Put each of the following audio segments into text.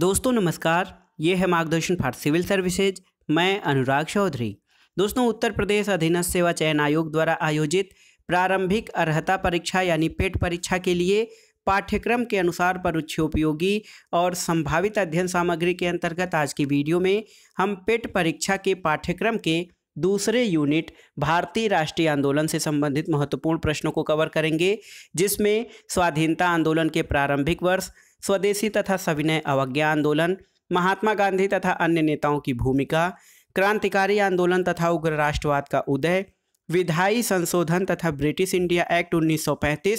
दोस्तों नमस्कार ये है मार्गदर्शन फॉर सिविल सर्विसेज मैं अनुराग चौधरी दोस्तों उत्तर प्रदेश अधीनस्थ सेवा चयन आयोग द्वारा आयोजित प्रारंभिक अर्हता परीक्षा यानी पेट परीक्षा के लिए पाठ्यक्रम के अनुसार परीक्षा उपयोगी और संभावित अध्ययन सामग्री के अंतर्गत आज की वीडियो में हम पेट परीक्षा के पाठ्यक्रम के दूसरे यूनिट भारतीय राष्ट्रीय आंदोलन से संबंधित महत्वपूर्ण प्रश्नों को कवर करेंगे जिसमें स्वाधीनता आंदोलन के प्रारंभिक वर्ष स्वदेशी तथा सविनय अवज्ञा आंदोलन महात्मा गांधी तथा अन्य नेताओं की भूमिका क्रांतिकारी आंदोलन तथा उग्र राष्ट्रवाद का उदय विधायी संशोधन तथा ब्रिटिश इंडिया एक्ट 1935,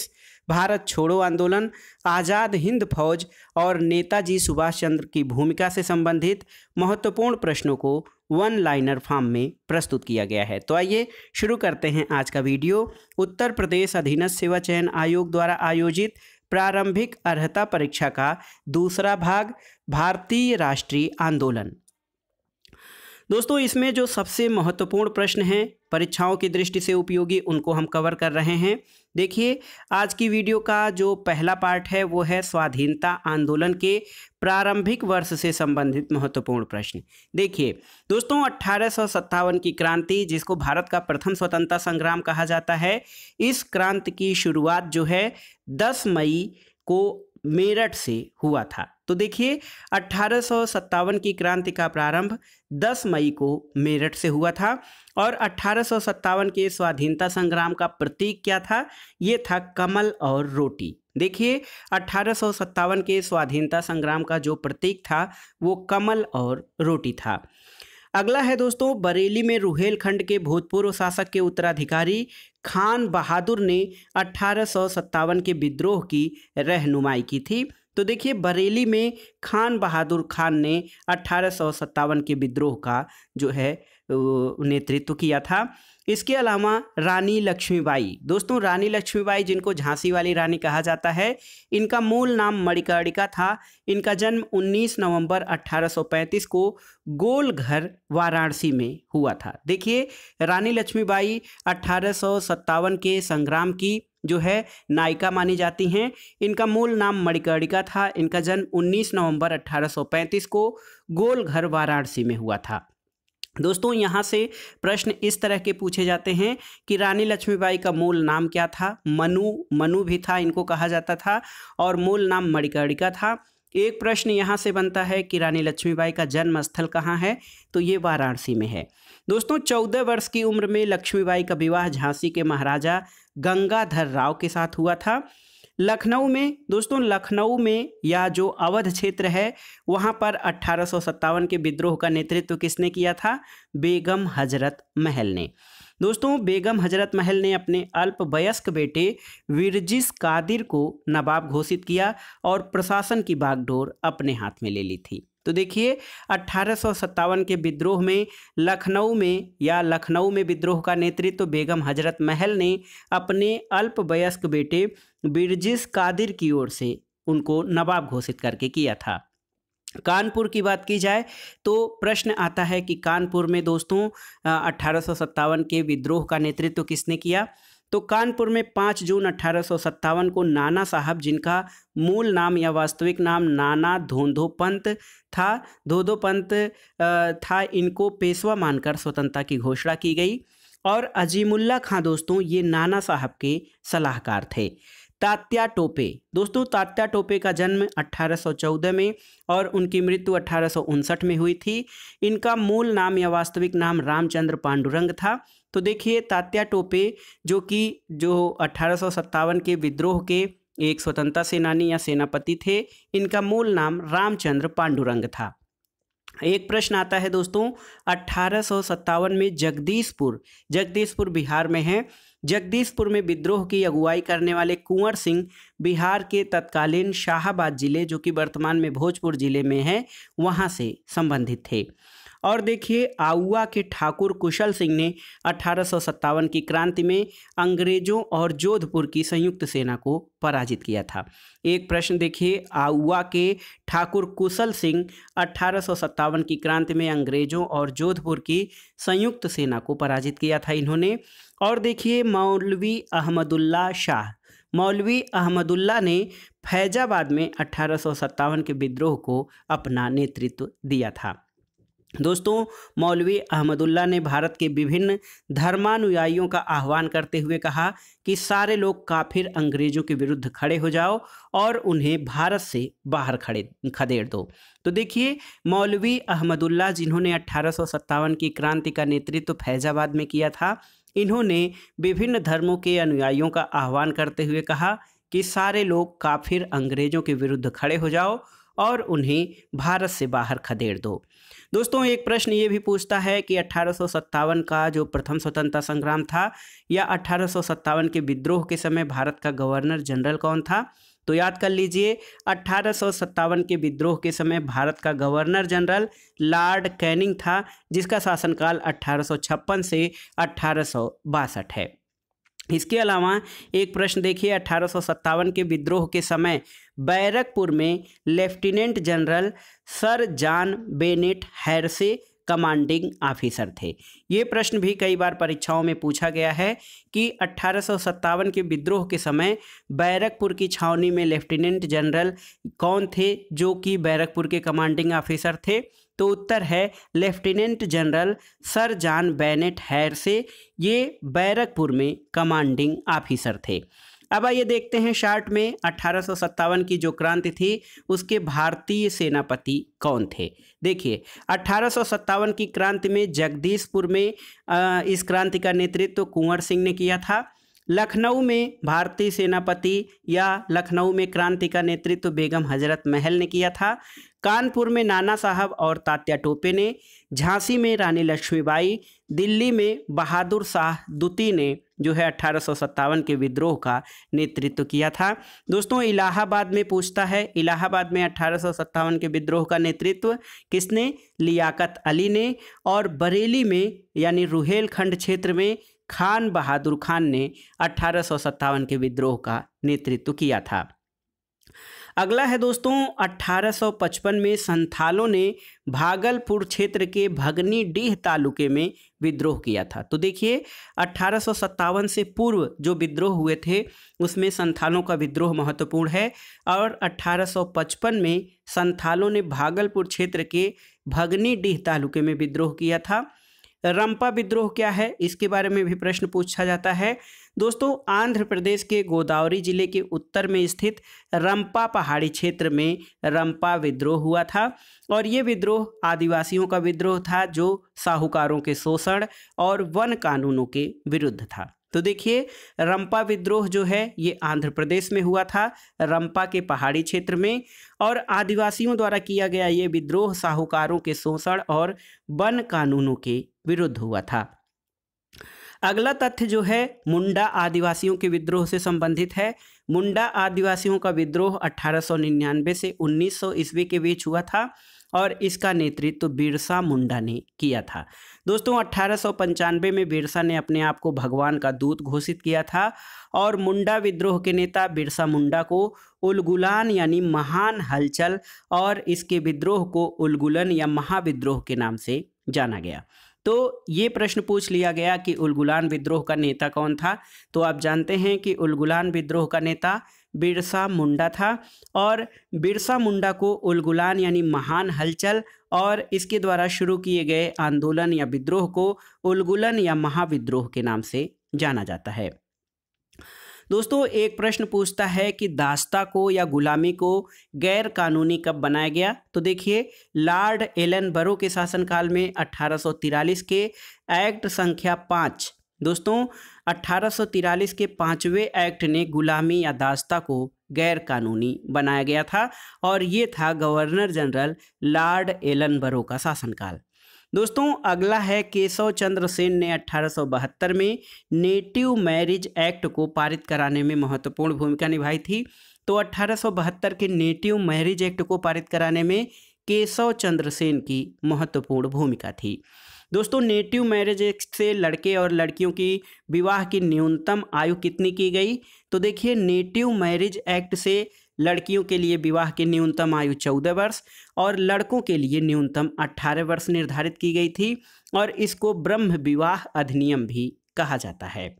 भारत छोड़ो आंदोलन आज़ाद हिंद फौज और नेताजी सुभाष चंद्र की भूमिका से संबंधित महत्वपूर्ण प्रश्नों को वन लाइनर फॉर्म में प्रस्तुत किया गया है तो आइए शुरू करते हैं आज का वीडियो उत्तर प्रदेश अधीनस्थ सेवा चयन आयोग द्वारा आयोजित प्रारंभिक अर्हता परीक्षा का दूसरा भाग भारतीय राष्ट्रीय आंदोलन दोस्तों इसमें जो सबसे महत्वपूर्ण प्रश्न हैं परीक्षाओं की दृष्टि से उपयोगी उनको हम कवर कर रहे हैं देखिए आज की वीडियो का जो पहला पार्ट है वो है स्वाधीनता आंदोलन के प्रारंभिक वर्ष से संबंधित महत्वपूर्ण प्रश्न देखिए दोस्तों अट्ठारह की क्रांति जिसको भारत का प्रथम स्वतंत्रता संग्राम कहा जाता है इस क्रांति की शुरुआत जो है 10 मई को मेरठ से हुआ था तो देखिए अठारह की क्रांति का प्रारंभ 10 मई को मेरठ से हुआ था और अठारह के स्वाधीनता संग्राम का प्रतीक क्या था ये था कमल और रोटी देखिए अठारह के स्वाधीनता संग्राम का जो प्रतीक था वो कमल और रोटी था अगला है दोस्तों बरेली में रुहेलखंड के भूतपूर्व शासक के उत्तराधिकारी खान बहादुर ने अठारह के विद्रोह की रहनुमाई की थी तो देखिए बरेली में खान बहादुर खान ने अठारह के विद्रोह का जो है नेतृत्व किया था इसके अलावा रानी लक्ष्मीबाई दोस्तों रानी लक्ष्मीबाई जिनको झांसी वाली रानी कहा जाता है इनका मूल नाम मणिकर्णिका था इनका जन्म 19 नवंबर 1835 को गोलघर वाराणसी में हुआ था देखिए रानी लक्ष्मीबाई अट्ठारह के संग्राम की जो है नायिका मानी जाती हैं इनका मूल नाम मणिकर्णिका था इनका जन्म 19 नवंबर 1835 को गोलघर वाराणसी में हुआ था दोस्तों यहाँ से प्रश्न इस तरह के पूछे जाते हैं कि रानी लक्ष्मीबाई का मूल नाम क्या था मनु मनु भी था इनको कहा जाता था और मूल नाम मणिकर्णिका था एक प्रश्न यहाँ से बनता है कि रानी लक्ष्मीबाई का जन्म स्थल कहाँ है तो ये वाराणसी में है दोस्तों चौदह वर्ष की उम्र में लक्ष्मीबाई का विवाह झांसी के महाराजा गंगाधर राव के साथ हुआ था लखनऊ में दोस्तों लखनऊ में या जो अवध क्षेत्र है वहाँ पर अट्ठारह के विद्रोह का नेतृत्व किसने किया था बेगम हजरत महल ने दोस्तों बेगम हजरत महल ने अपने अल्प वयस्क बेटे विरजिस कादिर को नवाब घोषित किया और प्रशासन की बागडोर अपने हाथ में ले ली थी तो देखिए अट्ठारह के विद्रोह में लखनऊ में या लखनऊ में विद्रोह का नेतृत्व तो बेगम हजरत महल ने अपने अल्प वयस्क बेटे बिरजिस कादिर की ओर से उनको नवाब घोषित करके किया था कानपुर की बात की जाए तो प्रश्न आता है कि कानपुर में दोस्तों अट्ठारह के विद्रोह का नेतृत्व तो किसने किया तो कानपुर में पाँच जून अठारह को नाना साहब जिनका मूल नाम या वास्तविक नाम नाना धोंधो पंत था धोधो पंत था इनको पेशवा मानकर स्वतंत्रता की घोषणा की गई और अजीमुल्ला खां दोस्तों ये नाना साहब के सलाहकार थे तात्या टोपे दोस्तों तात्या टोपे का जन्म 1814 में और उनकी मृत्यु अठारह में हुई थी इनका मूल नाम या वास्तविक नाम रामचंद्र पांडुरंग था तो देखिए तात्या टोपे जो कि जो अठारह के विद्रोह के एक स्वतंत्रता सेनानी या सेनापति थे इनका मूल नाम रामचंद्र पांडुरंग था एक प्रश्न आता है दोस्तों अट्ठारह में जगदीशपुर जगदीशपुर बिहार में है जगदीशपुर में विद्रोह की अगुवाई करने वाले कुंवर सिंह बिहार के तत्कालीन शाहबाद जिले जो कि वर्तमान में भोजपुर जिले में है वहां से संबंधित थे और देखिए आउआ के ठाकुर कुशल सिंह ने अठारह की क्रांति में अंग्रेजों और जोधपुर की संयुक्त सेना को पराजित किया था एक प्रश्न देखिए आउआ के ठाकुर कुशल सिंह अठारह की क्रांति में अंग्रेजों और जोधपुर की संयुक्त सेना को पराजित किया था इन्होंने और देखिए मौलवी अहमदुल्ला शाह मौलवी अहमदुल्ला ने फैजाबाद में अठारह के विद्रोह को अपना नेतृत्व दिया था दोस्तों मौलवी अहमदुल्ला ने भारत के विभिन्न धर्मानुयायियों का आह्वान करते हुए कहा कि सारे लोग काफिर अंग्रेजों के विरुद्ध खड़े हो जाओ और उन्हें भारत से बाहर खड़े खदेड़ दो तो देखिए मौलवी अहमदुल्ला जिन्होंने अट्ठारह की क्रांति का नेतृत्व तो फैजाबाद में किया था इन्होंने विभिन्न धर्मों के अनुयायियों का आह्वान करते हुए कहा कि सारे लोग काफिर अंग्रेजों के विरुद्ध खड़े हो जाओ और उन्हें भारत से बाहर खदेड़ दो दोस्तों एक प्रश्न ये भी पूछता है कि अठारह का जो प्रथम स्वतंत्रता संग्राम था या अठारह के विद्रोह के समय भारत का गवर्नर जनरल कौन था तो याद कर लीजिए अट्ठारह के विद्रोह के समय भारत का गवर्नर जनरल लॉर्ड कैनिंग था जिसका शासनकाल अट्ठारह से अट्ठारह है इसके अलावा एक प्रश्न देखिए अठारह के विद्रोह के समय बैरकपुर में lieutenant general sir John Bennet Hearsey commanding officer थे ये प्रश्न भी कई बार परीक्षाओं में पूछा गया है कि अट्ठारह के विद्रोह के समय बैरकपुर की छावनी में लेफ्टिनेंट जनरल कौन थे जो कि बैरकपुर के कमांडिंग ऑफिसर थे तो उत्तर है lieutenant general sir John Bennet Hearsey ये बैरकपुर में कमांडिंग ऑफिसर थे अब आइए देखते हैं शार्ट में अठारह की जो क्रांति थी उसके भारतीय सेनापति कौन थे देखिए अठारह की क्रांति में जगदीशपुर में इस क्रांति का नेतृत्व तो कुंवर सिंह ने किया था लखनऊ में भारतीय सेनापति या लखनऊ में क्रांति का नेतृत्व तो बेगम हजरत महल ने किया था कानपुर में नाना साहब और तात्या टोपे ने झांसी में रानी लक्ष्मीबाई दिल्ली में बहादुर शाह दुती ने जो है अट्ठारह के विद्रोह का नेतृत्व किया था दोस्तों इलाहाबाद में पूछता है इलाहाबाद में अट्ठारह के विद्रोह का नेतृत्व किसने लियाकत अली ने और बरेली में यानी रुहेलखंड क्षेत्र में खान बहादुर खान ने अठारह के विद्रोह का नेतृत्व किया था अगला है दोस्तों 1855 में संथालों ने भागलपुर क्षेत्र के भगनी डीह तालुके में विद्रोह किया था तो देखिए अट्ठारह से पूर्व जो विद्रोह हुए थे उसमें संथालों का विद्रोह महत्वपूर्ण है और 1855 में संथालों ने भागलपुर क्षेत्र के भगनी डीह तालुके में विद्रोह किया था रंपा विद्रोह क्या है इसके बारे में भी प्रश्न पूछा जाता है दोस्तों आंध्र प्रदेश के गोदावरी जिले के उत्तर में स्थित रंपा पहाड़ी क्षेत्र में रंपा विद्रोह हुआ था और ये विद्रोह आदिवासियों का विद्रोह था जो साहूकारों के शोषण और वन कानूनों के विरुद्ध था तो देखिए रंपा विद्रोह जो है ये आंध्र प्रदेश में हुआ था रंपा के पहाड़ी क्षेत्र में और आदिवासियों द्वारा किया गया ये विद्रोह साहूकारों के शोषण और वन कानूनों के विरुद्ध हुआ था अगला तथ्य जो है मुंडा आदिवासियों के विद्रोह से संबंधित है मुंडा आदिवासियों का विद्रोह 1899 से 1900 ईस्वी के बीच हुआ था और इसका नेतृत्व तो बिरसा मुंडा ने किया था दोस्तों अट्ठारह में बिरसा ने अपने आप को भगवान का दूत घोषित किया था और मुंडा विद्रोह के नेता बिरसा मुंडा को उलगुलान यानी महान हलचल और इसके विद्रोह को उलगुलन या महाविद्रोह के नाम से जाना गया तो ये प्रश्न पूछ लिया गया कि उलगुलान विद्रोह का नेता कौन था तो आप जानते हैं कि उलगुलान विद्रोह का नेता बिरसा मुंडा था और बिरसा मुंडा को उलगुलान यानी महान हलचल और इसके द्वारा शुरू किए गए आंदोलन या विद्रोह को उलगुलन या महाविद्रोह के नाम से जाना जाता है दोस्तों एक प्रश्न पूछता है कि दास्ता को या गुलामी को गैर कानूनी कब बनाया गया तो देखिए लॉर्ड एलन बरो के शासनकाल में अट्ठारह के एक्ट संख्या पाँच दोस्तों अट्ठारह के पाँचवें एक्ट ने गुलामी या दास्ता को गैर कानूनी बनाया गया था और ये था गवर्नर जनरल लॉर्ड एलन बरो का शासनकाल दोस्तों अगला है केशव चंद्र सेन ने अठारह में नेटिव मैरिज एक्ट को पारित कराने में महत्वपूर्ण भूमिका निभाई थी तो अठारह के नेटिव मैरिज एक्ट को पारित कराने में केशव चंद्र सेन की महत्वपूर्ण भूमिका थी दोस्तों नेटिव मैरिज एक्ट से लड़के और लड़कियों की विवाह की न्यूनतम आयु कितनी की गई तो देखिए नेटिव मैरिज एक्ट से लड़कियों के लिए विवाह की न्यूनतम आयु चौदह वर्ष और लड़कों के लिए न्यूनतम अट्ठारह वर्ष निर्धारित की गई थी और इसको ब्रह्म विवाह अधिनियम भी कहा जाता है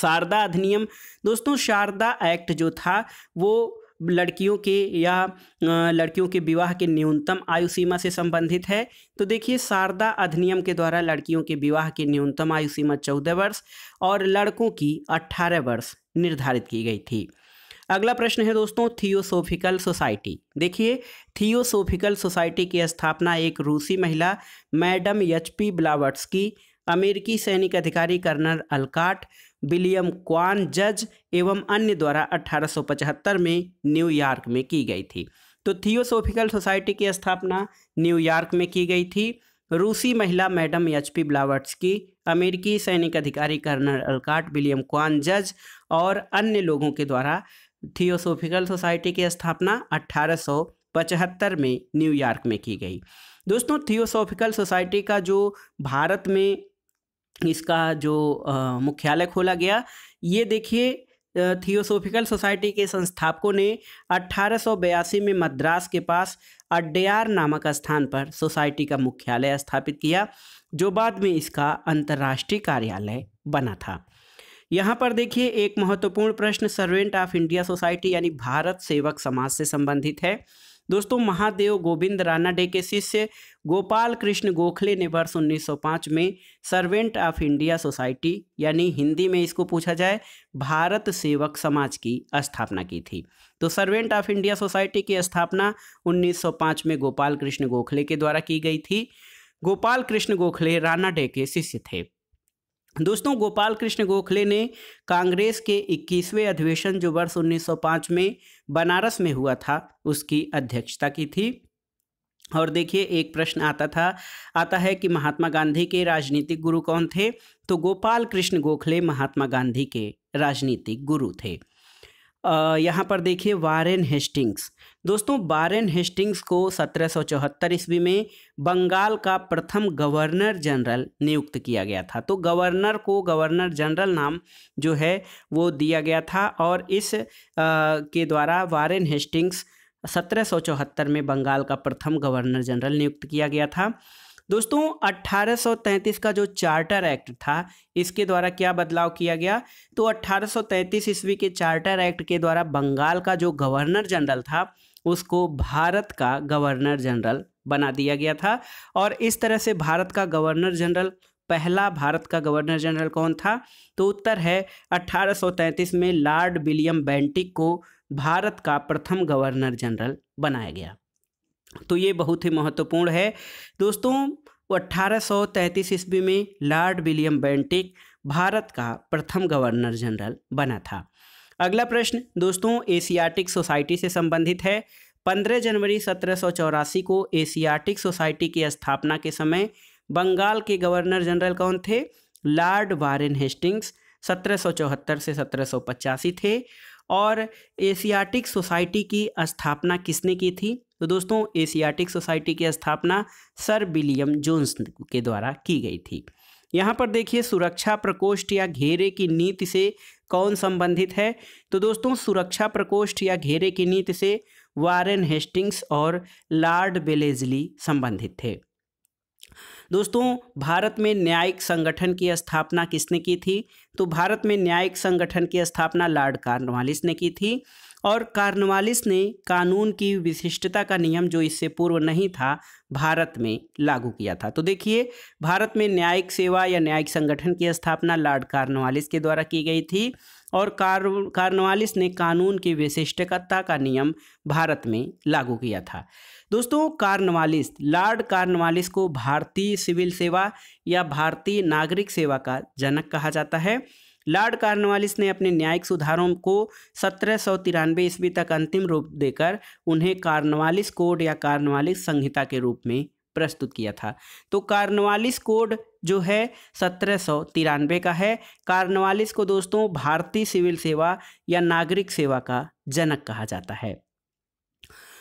शारदा अधिनियम दोस्तों शारदा एक्ट जो था वो लड़कियों के या लड़कियों के विवाह के न्यूनतम आयु सीमा से संबंधित है तो देखिए शारदा अधिनियम के द्वारा लड़कियों के विवाह की न्यूनतम आयु सीमा चौदह वर्ष और लड़कों की अट्ठारह वर्ष निर्धारित की गई थी अगला प्रश्न है दोस्तों थियोसोफिकल सोसाइटी देखिए थियोसोफिकल सोसाइटी की स्थापना एक रूसी महिला मैडम एच पी की अमेरिकी सैनिक अधिकारी कर्नल अलकाट विलियम क्वान जज एवं अन्य द्वारा 1875 में न्यूयॉर्क में की गई थी तो थियोसोफिकल सोसाइटी की स्थापना न्यूयॉर्क में की गई थी रूसी महिला मैडम एच पी ब्लावर्ट्स की अमेरिकी सैनिक अधिकारी कर्नल अलकाट विलियम क्वान जज और अन्य लोगों के द्वारा थियोसोफिकल सोसाइटी की स्थापना अट्ठारह में न्यूयॉर्क में की गई दोस्तों थियोसोफिकल सोसाइटी का जो भारत में इसका जो मुख्यालय खोला गया ये देखिए थियोसोफिकल सोसाइटी के संस्थापकों ने अट्ठारह में मद्रास के पास अड्डयार नामक स्थान पर सोसाइटी का मुख्यालय स्थापित किया जो बाद में इसका अंतर्राष्ट्रीय कार्यालय बना था यहाँ पर देखिए एक महत्वपूर्ण प्रश्न सर्वेंट ऑफ इंडिया सोसाइटी यानी भारत सेवक समाज से संबंधित है दोस्तों महादेव गोविंद राणा डे के शिष्य गोपाल कृष्ण गोखले ने वर्ष 1905 में सर्वेंट ऑफ इंडिया सोसाइटी यानी हिंदी में इसको पूछा जाए भारत सेवक समाज की स्थापना की थी तो सर्वेंट ऑफ इंडिया सोसाइटी की स्थापना 1905 में गोपाल कृष्ण गोखले के द्वारा की गई थी गोपाल कृष्ण गोखले राणा डे के शिष्य थे दोस्तों गोपाल कृष्ण गोखले ने कांग्रेस के 21वें अधिवेशन जो वर्ष 1905 में बनारस में हुआ था उसकी अध्यक्षता की थी और देखिए एक प्रश्न आता था आता है कि महात्मा गांधी के राजनीतिक गुरु कौन थे तो गोपाल कृष्ण गोखले महात्मा गांधी के राजनीतिक गुरु थे यहाँ पर देखिए वारेन हेस्टिंग्स दोस्तों वारेन हेस्टिंग्स को सत्रह सौ चौहत्तर ईस्वी में बंगाल का प्रथम गवर्नर जनरल नियुक्त किया गया था तो गवर्नर को गवर्नर जनरल नाम जो है वो दिया गया था और इस आ, के द्वारा वारेन हेस्टिंग्स सत्रह में बंगाल का प्रथम गवर्नर जनरल नियुक्त किया गया था दोस्तों 1833 का जो चार्टर एक्ट था इसके द्वारा क्या बदलाव किया गया तो 1833 ईस्वी के चार्टर एक्ट के द्वारा बंगाल का जो गवर्नर जनरल था उसको भारत का गवर्नर जनरल बना दिया गया था और इस तरह से भारत का गवर्नर जनरल पहला भारत का गवर्नर जनरल कौन था तो उत्तर है 1833 में लॉर्ड विलियम बेंटिक को भारत का प्रथम गवर्नर जनरल बनाया गया तो ये बहुत ही महत्वपूर्ण है दोस्तों अट्ठारह सौ तैंतीस ईस्वी में लॉर्ड विलियम बेंटिक भारत का प्रथम गवर्नर जनरल बना था अगला प्रश्न दोस्तों एशियाटिक सोसाइटी से संबंधित है 15 जनवरी सत्रह को एशियाटिक सोसाइटी की स्थापना के समय बंगाल के गवर्नर जनरल कौन थे लॉर्ड वारेन हेस्टिंग्स चौहत्तर से पचासी थे और एशियाटिक सोसाइटी की स्थापना किसने की थी तो दोस्तों एशियाटिक सोसाइटी की स्थापना सर विलियम जोन्स के द्वारा की गई थी यहाँ पर देखिए सुरक्षा प्रकोष्ठ या घेरे की नीति से कौन संबंधित है तो दोस्तों सुरक्षा प्रकोष्ठ या घेरे की नीति से वारेन हेस्टिंग्स और लॉर्ड बेलेजली संबंधित थे दोस्तों भारत में न्यायिक संगठन की स्थापना किसने की थी तो भारत में न्यायिक संगठन की स्थापना लॉर्ड कार्नवालिस ने की थी और कार्नवालिस ने कानून की विशिष्टता का नियम जो इससे पूर्व नहीं था भारत में लागू किया था तो देखिए भारत में न्यायिक सेवा या न्यायिक संगठन की स्थापना लॉर्ड कार्नवालिस के द्वारा की गई थी और कार कार्नवालिस ने कानून की विशिष्टता का नियम भारत में लागू किया था दोस्तों कार्नवालिस लॉर्ड कार्नवालिस को भारतीय सिविल सेवा या भारतीय नागरिक सेवा का जनक कहा जाता है लॉर्ड कार्नवालिस ने अपने न्यायिक सुधारों को सत्रह सौ तिरानवे ईस्वी तक अंतिम रूप देकर उन्हें कार्नवालिस कोड या कार्नवालिस संहिता के रूप में प्रस्तुत किया था तो कार्नवालिस कोड जो है सत्रह सौ तिरानवे का है कार्नवालिस को दोस्तों भारतीय सिविल सेवा या नागरिक सेवा का जनक कहा जाता है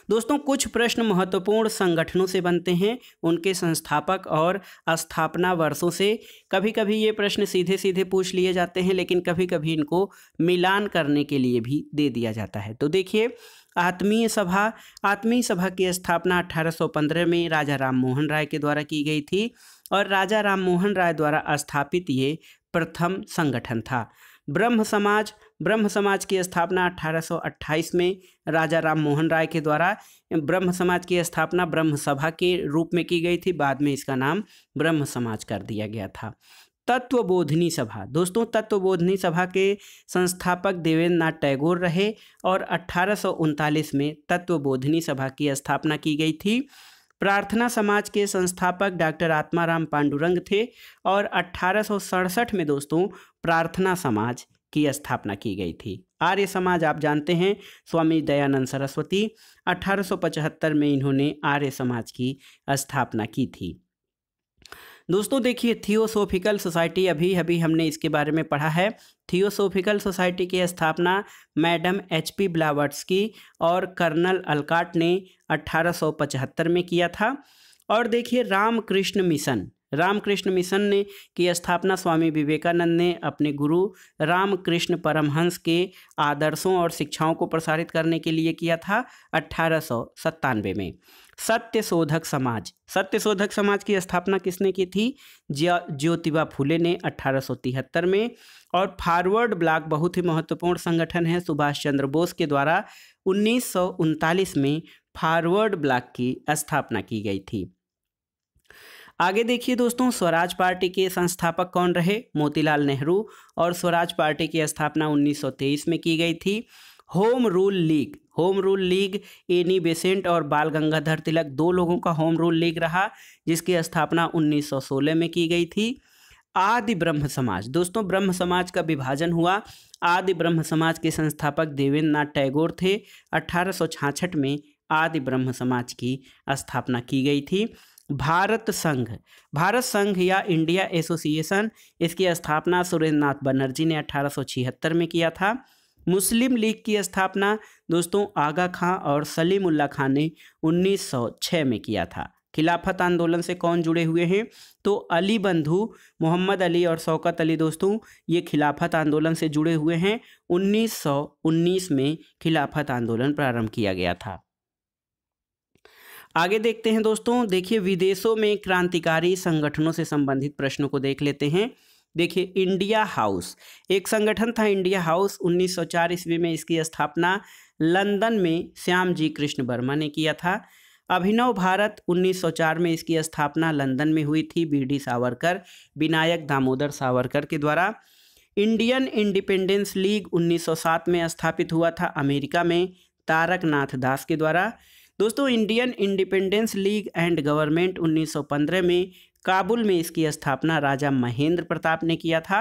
दोस्तों कुछ प्रश्न महत्वपूर्ण संगठनों से बनते हैं उनके संस्थापक और स्थापना वर्षों से कभी कभी ये प्रश्न सीधे सीधे पूछ लिए जाते हैं लेकिन कभी कभी इनको मिलान करने के लिए भी दे दिया जाता है तो देखिए आत्मीय सभा आत्मीय सभा की स्थापना 1815 में राजा राम मोहन राय के द्वारा की गई थी और राजा राम मोहन राय द्वारा स्थापित ये प्रथम संगठन था ब्रह्म समाज ब्रह्म समाज की स्थापना 1828 में राजा राम मोहन राय के द्वारा ब्रह्म समाज की स्थापना ब्रह्म सभा के रूप में की गई थी बाद में इसका नाम ब्रह्म समाज कर दिया गया था तत्वबोधनी सभा दोस्तों तत्वबोधनी सभा के संस्थापक देवेंद्र नाथ टैगोर रहे और अट्ठारह में तत्वबोधनी सभा की स्थापना की गई थी प्रार्थना समाज के संस्थापक डॉक्टर आत्माराम पांडुरंग थे और अठारह में दोस्तों प्रार्थना समाज की स्थापना की गई थी आर्य समाज आप जानते हैं स्वामी दयानंद सरस्वती 1875 में इन्होंने आर्य समाज की स्थापना की थी दोस्तों देखिए थियोसोफिकल सोसाइटी अभी अभी हमने इसके बारे में पढ़ा है थियोसोफिकल सोसाइटी की स्थापना मैडम एच पी ब्लावर्ट्स की और कर्नल अलकाट ने 1875 में किया था और देखिए रामकृष्ण मिशन रामकृष्ण मिशन ने की स्थापना स्वामी विवेकानंद ने अपने गुरु रामकृष्ण परमहंस के आदर्शों और शिक्षाओं को प्रसारित करने के लिए किया था अट्ठारह में सत्य शोधक समाज सत्य शोधक समाज की स्थापना किसने की थी ज्योतिबा फूले ने अट्ठारह में और फॉरवर्ड ब्लॉक बहुत ही महत्वपूर्ण संगठन है सुभाष चंद्र बोस के द्वारा उन्नीस में फॉरवर्ड ब्लॉक की स्थापना की गई थी आगे देखिए दोस्तों स्वराज पार्टी के संस्थापक कौन रहे मोतीलाल नेहरू और स्वराज पार्टी की स्थापना 1923 में की गई थी home rule league home rule league Annie Besant और बाल गंगाधर तिलक दो लोगों का होम रूल लीग रहा जिसकी स्थापना 1916 में की गई थी आदि ब्रह्म समाज दोस्तों ब्रह्म समाज का विभाजन हुआ आदि ब्रह्म समाज के संस्थापक देवेंद्र नाथ टैगोर थे अठारह में आदि ब्रह्म समाज की स्थापना की गई थी भारत संघ भारत संघ या इंडिया एसोसिएशन इसकी स्थापना सुरेंद्र नाथ बनर्जी ने अठारह में किया था मुस्लिम लीग की स्थापना दोस्तों आगा खां और सलीमुल्ला खान ने 1906 में किया था खिलाफत आंदोलन से कौन जुड़े हुए हैं तो अली बंधु मोहम्मद अली और शौकत अली दोस्तों ये खिलाफत आंदोलन से जुड़े हुए हैं 1919 में खिलाफत आंदोलन प्रारंभ किया गया था आगे देखते हैं दोस्तों देखिए विदेशों में क्रांतिकारी संगठनों से संबंधित प्रश्नों को देख लेते हैं देखिए इंडिया हाउस एक संगठन था इंडिया हाउस 1904 ईस्वी में इसकी स्थापना लंदन में श्याम जी कृष्ण वर्मा ने किया था अभिनव भारत 1904 में इसकी स्थापना लंदन में हुई थी बीडी सावरकर विनायक दामोदर सावरकर के द्वारा इंडियन इंडिपेंडेंस लीग 1907 में स्थापित हुआ था अमेरिका में तारकनाथ दास के द्वारा दोस्तों Indian independence league and government 1915 में काबुल में इसकी स्थापना राजा महेंद्र प्रताप ने किया था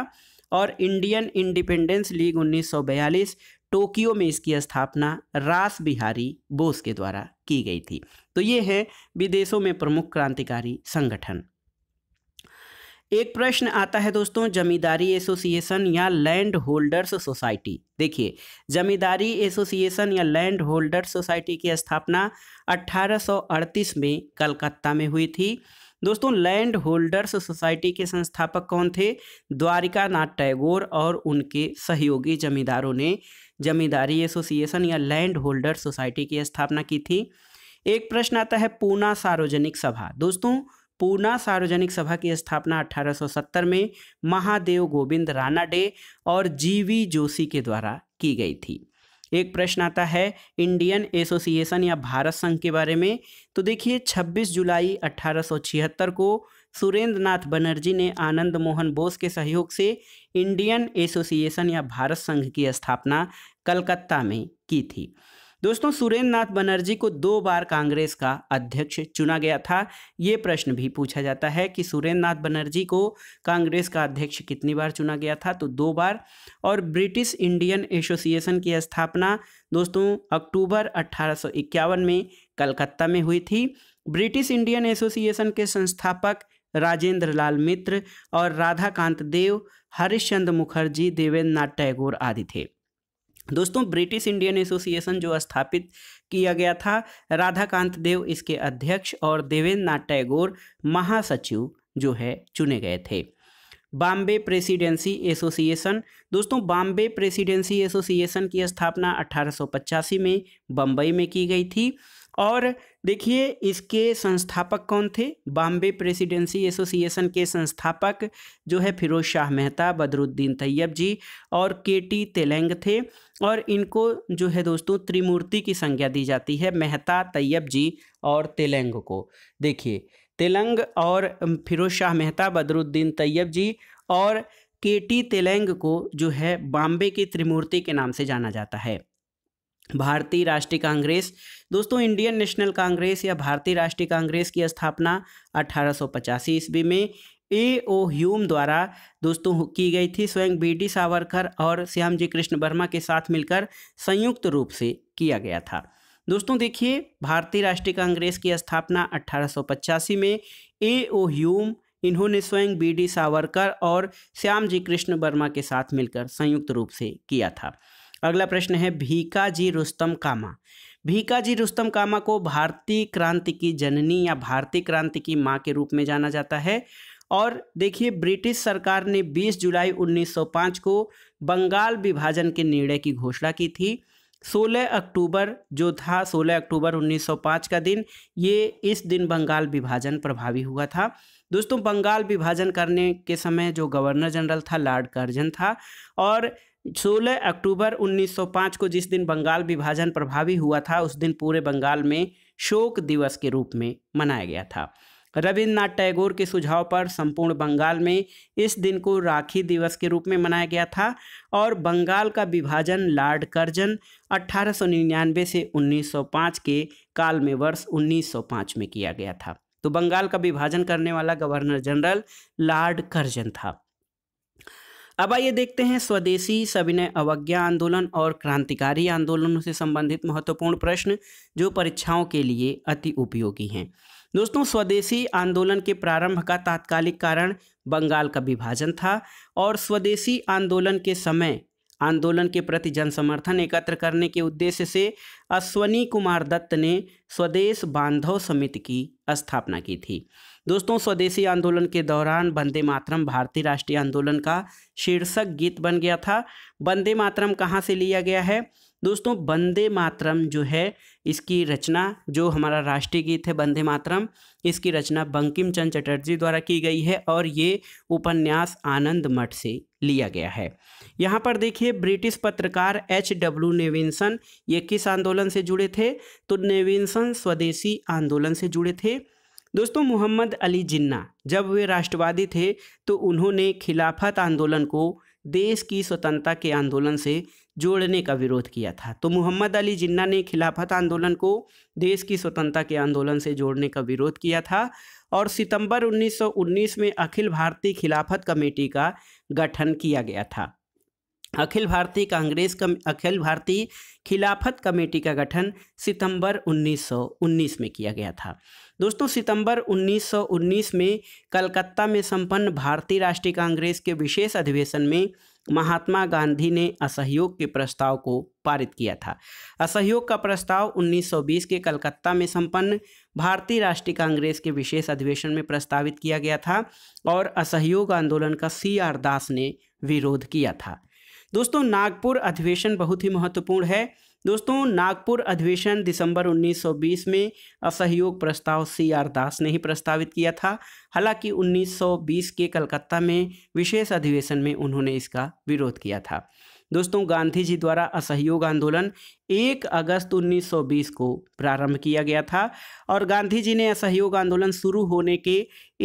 और इंडियन इंडिपेंडेंस लीग 1942 टोक्यो में इसकी स्थापना रास बिहारी बोस के द्वारा की गई थी तो ये हैं विदेशों में प्रमुख क्रांतिकारी संगठन एक प्रश्न आता है दोस्तों जमींदारी एसोसिएशन या लैंड होल्डर्स सोसाइटी देखिए जमींदारी एसोसिएशन या लैंड होल्डर्स सोसाइटी की स्थापना 1838 में कलकत्ता में हुई थी दोस्तों लैंड होल्डर्स सोसाइटी के संस्थापक कौन थे द्वारिका नाथ टैगोर और उनके सहयोगी जमींदारों ने जमींदारी एसोसिएशन या लैंड होल्डर्स सोसाइटी की स्थापना की थी एक प्रश्न आता है पूना सार्वजनिक सभा दोस्तों पूना सार्वजनिक सभा की स्थापना 1870 में महादेव गोविंद राणा डे और जीवी जोशी के द्वारा की गई थी एक प्रश्न आता है इंडियन एसोसिएशन या भारत संघ के बारे में तो देखिए 26 जुलाई 1876 को सुरेंद्र नाथ बनर्जी ने आनंद मोहन बोस के सहयोग से इंडियन एसोसिएशन या भारत संघ की स्थापना कलकत्ता में की थी दोस्तों सुरेंद्र नाथ बनर्जी को दो बार कांग्रेस का अध्यक्ष चुना गया था ये प्रश्न भी पूछा जाता है कि सुरेंद्र नाथ बनर्जी को कांग्रेस का अध्यक्ष कितनी बार चुना गया था तो दो बार और ब्रिटिश इंडियन एसोसिएशन की स्थापना दोस्तों अक्टूबर अट्ठारह में कलकत्ता में हुई थी ब्रिटिश इंडियन एसोसिएशन के संस्थापक राजेंद्र लाल मित्र और राधाकांत देव हरिश्चंद्र मुखर्जी देवेंद्र नाथ टैगोर आदि थे दोस्तों ब्रिटिश इंडियन एसोसिएशन जो स्थापित किया गया था राधाकांत देव इसके अध्यक्ष और देवेंद्र नाथ टैगोर महासचिव जो है चुने गए थे बॉम्बे प्रेसिडेंसी एसोसिएशन दोस्तों बॉम्बे प्रेसिडेंसी एसोसिएशन की स्थापना अठारह में बम्बई में की गई थी और देखिए इसके संस्थापक कौन थे बॉम्बे प्रेसिडेंसी एसोसिएशन के संस्थापक जो है फिरोज शाह मेहता बदरुद्दीन तैयब जी और के टी तेलंग थे और इनको जो है दोस्तों त्रिमूर्ति की संज्ञा दी जाती है मेहता तैयब जी और तेलंग को देखिए तेलंग और फिरोज शाह मेहता बदरुद्दीन तैयब जी और के टी तेलंग को जो है बॉम्बे की त्रिमूर्ति के नाम से जाना जाता है भारतीय राष्ट्रीय कांग्रेस दोस्तों इंडियन नेशनल कांग्रेस या भारतीय राष्ट्रीय कांग्रेस की स्थापना अठारह ईस्वी में ए ओ ह्यूम द्वारा दोस्तों की गई थी स्वयं बी डी सावरकर और श्याम जी कृष्ण वर्मा के साथ मिलकर संयुक्त रूप से किया गया था दोस्तों देखिए भारतीय राष्ट्रीय कांग्रेस की स्थापना अठारह में ए ओ ह्यूम इन्होंने स्वयं बी डी सावरकर और श्याम जी कृष्ण वर्मा के साथ मिलकर संयुक्त रूप से किया था अगला प्रश्न है भीका जी रुस्तम कामा भीकाजी रुस्तम कामा को भारतीय क्रांति की जननी या भारतीय क्रांति की माँ के रूप में जाना जाता है और देखिए ब्रिटिश सरकार ने 20 जुलाई 1905 को बंगाल विभाजन के निर्णय की घोषणा की थी 16 अक्टूबर जो था 16 अक्टूबर 1905 का दिन ये इस दिन बंगाल विभाजन प्रभावी हुआ था दोस्तों बंगाल विभाजन करने के समय जो गवर्नर जनरल था लॉर्ड कर्जन था और सोलह अक्टूबर 1905 को जिस दिन बंगाल विभाजन प्रभावी हुआ था उस दिन पूरे बंगाल में शोक दिवस के रूप में मनाया गया था रविन्द्रनाथ टैगोर के सुझाव पर संपूर्ण बंगाल में इस दिन को राखी दिवस के रूप में मनाया गया था और बंगाल का विभाजन लॉर्ड कर्जन 1899 से 1905 के काल में वर्ष 1905 में किया गया था तो बंगाल का विभाजन करने वाला गवर्नर जनरल लॉर्ड कर्जन था अब आइए देखते हैं स्वदेशी सविनय अवज्ञा आंदोलन और क्रांतिकारी आंदोलनों से संबंधित महत्वपूर्ण प्रश्न जो परीक्षाओं के लिए अति उपयोगी हैं दोस्तों स्वदेशी आंदोलन के प्रारंभ का तात्कालिक कारण बंगाल का विभाजन था और स्वदेशी आंदोलन के समय आंदोलन के प्रति जनसमर्थन एकत्र करने के उद्देश्य से अश्वनी कुमार दत्त ने स्वदेश बांधव समिति की स्थापना की थी दोस्तों स्वदेशी आंदोलन के दौरान वंदे मातरम भारतीय राष्ट्रीय आंदोलन का शीर्षक गीत बन गया था वंदे मातरम कहाँ से लिया गया है दोस्तों वंदे मातरम जो है इसकी रचना जो हमारा राष्ट्रीय गीत है वंदे मातरम इसकी रचना बंकिम चंद चटर्जी द्वारा की गई है और ये उपन्यास आनंद मठ से लिया गया है यहाँ पर देखिए ब्रिटिश पत्रकार एच डब्ल्यू नेविंसन ये किस आंदोलन से जुड़े थे तो नेविंसन स्वदेशी आंदोलन से जुड़े थे दोस्तों मोहम्मद अली जिन्ना जब वे राष्ट्रवादी थे तो उन्होंने खिलाफत आंदोलन को देश की स्वतंत्रता के आंदोलन से जोड़ने का विरोध किया था तो मोहम्मद अली जिन्ना ने खिलाफत आंदोलन को देश की स्वतंत्रता के आंदोलन से जोड़ने का विरोध किया था और सितंबर 1919 में अखिल भारतीय खिलाफत कमेटी का गठन किया गया था अखिल भारतीय कांग्रेस कम अखिल भारतीय खिलाफत कमेटी का गठन सितंबर 1919 में किया गया था दोस्तों सितंबर 1919 में कलकत्ता में संपन्न भारतीय राष्ट्रीय कांग्रेस के विशेष अधिवेशन में महात्मा गांधी ने असहयोग के प्रस्ताव को पारित किया था असहयोग का प्रस्ताव 1920 के कलकत्ता में संपन्न भारतीय राष्ट्रीय कांग्रेस के विशेष अधिवेशन में प्रस्तावित किया गया था और असहयोग आंदोलन का सी आर दास ने विरोध किया था दोस्तों नागपुर अधिवेशन बहुत ही महत्वपूर्ण है दोस्तों नागपुर अधिवेशन दिसंबर 1920 में असहयोग प्रस्ताव सी आर दास ने ही प्रस्तावित किया था हालांकि 1920 के कलकत्ता में विशेष अधिवेशन में उन्होंने इसका विरोध किया था दोस्तों गांधी जी द्वारा असहयोग आंदोलन एक अगस्त 1920 को प्रारंभ किया गया था और गांधी जी ने असहयोग आंदोलन शुरू होने के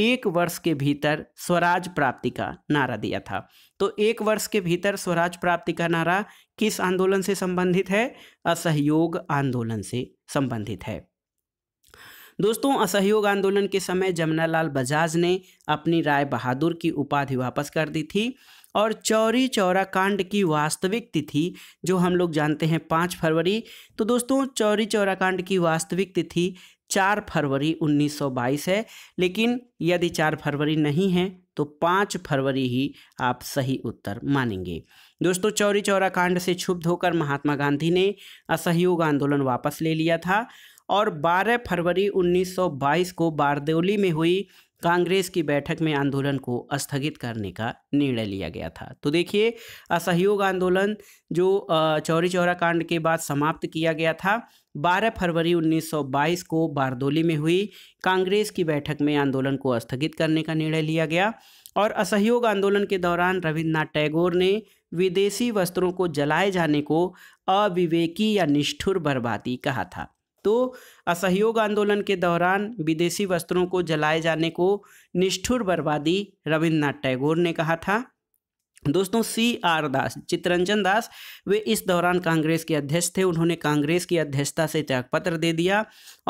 एक वर्ष के भीतर स्वराज प्राप्ति का नारा दिया था तो एक वर्ष के भीतर स्वराज प्राप्ति का नारा किस आंदोलन से संबंधित है असहयोग आंदोलन से संबंधित है दोस्तों असहयोग आंदोलन के समय जमनालाल बजाज ने अपनी राय बहादुर की उपाधि वापस कर दी थी और चौरी चौरा कांड की वास्तविक तिथि जो हम लोग जानते हैं पाँच फरवरी तो दोस्तों चौरी चौरा कांड की वास्तविक तिथि चार फरवरी 1922 है लेकिन यदि चार फरवरी नहीं है तो पाँच फरवरी ही आप सही उत्तर मानेंगे दोस्तों चौरी चौरा कांड से क्षुब्ध होकर महात्मा गांधी ने असहयोग आंदोलन वापस ले लिया था और 12 फरवरी 1922 को बारदौली में हुई कांग्रेस की बैठक में आंदोलन को स्थगित करने का निर्णय लिया गया था तो देखिए असहयोग आंदोलन जो चौरी चौरा कांड के बाद समाप्त किया गया था 12 फरवरी 1922 को बारदोली में हुई कांग्रेस की बैठक में आंदोलन को स्थगित करने का निर्णय लिया गया और असहयोग आंदोलन के दौरान रविन्द्रनाथ टैगोर ने विदेशी वस्त्रों को जलाए जाने को अविवेकी या निष्ठुर बर्बादी कहा था तो असहयोग आंदोलन के दौरान विदेशी वस्त्रों को जलाए जाने को निष्ठुर बर्बादी रविन्द्रनाथ टैगोर ने कहा था दोस्तों सी आर दास चित्तरंजन दास वे इस दौरान कांग्रेस के अध्यक्ष थे उन्होंने कांग्रेस की अध्यक्षता से त्यागपत्र दे दिया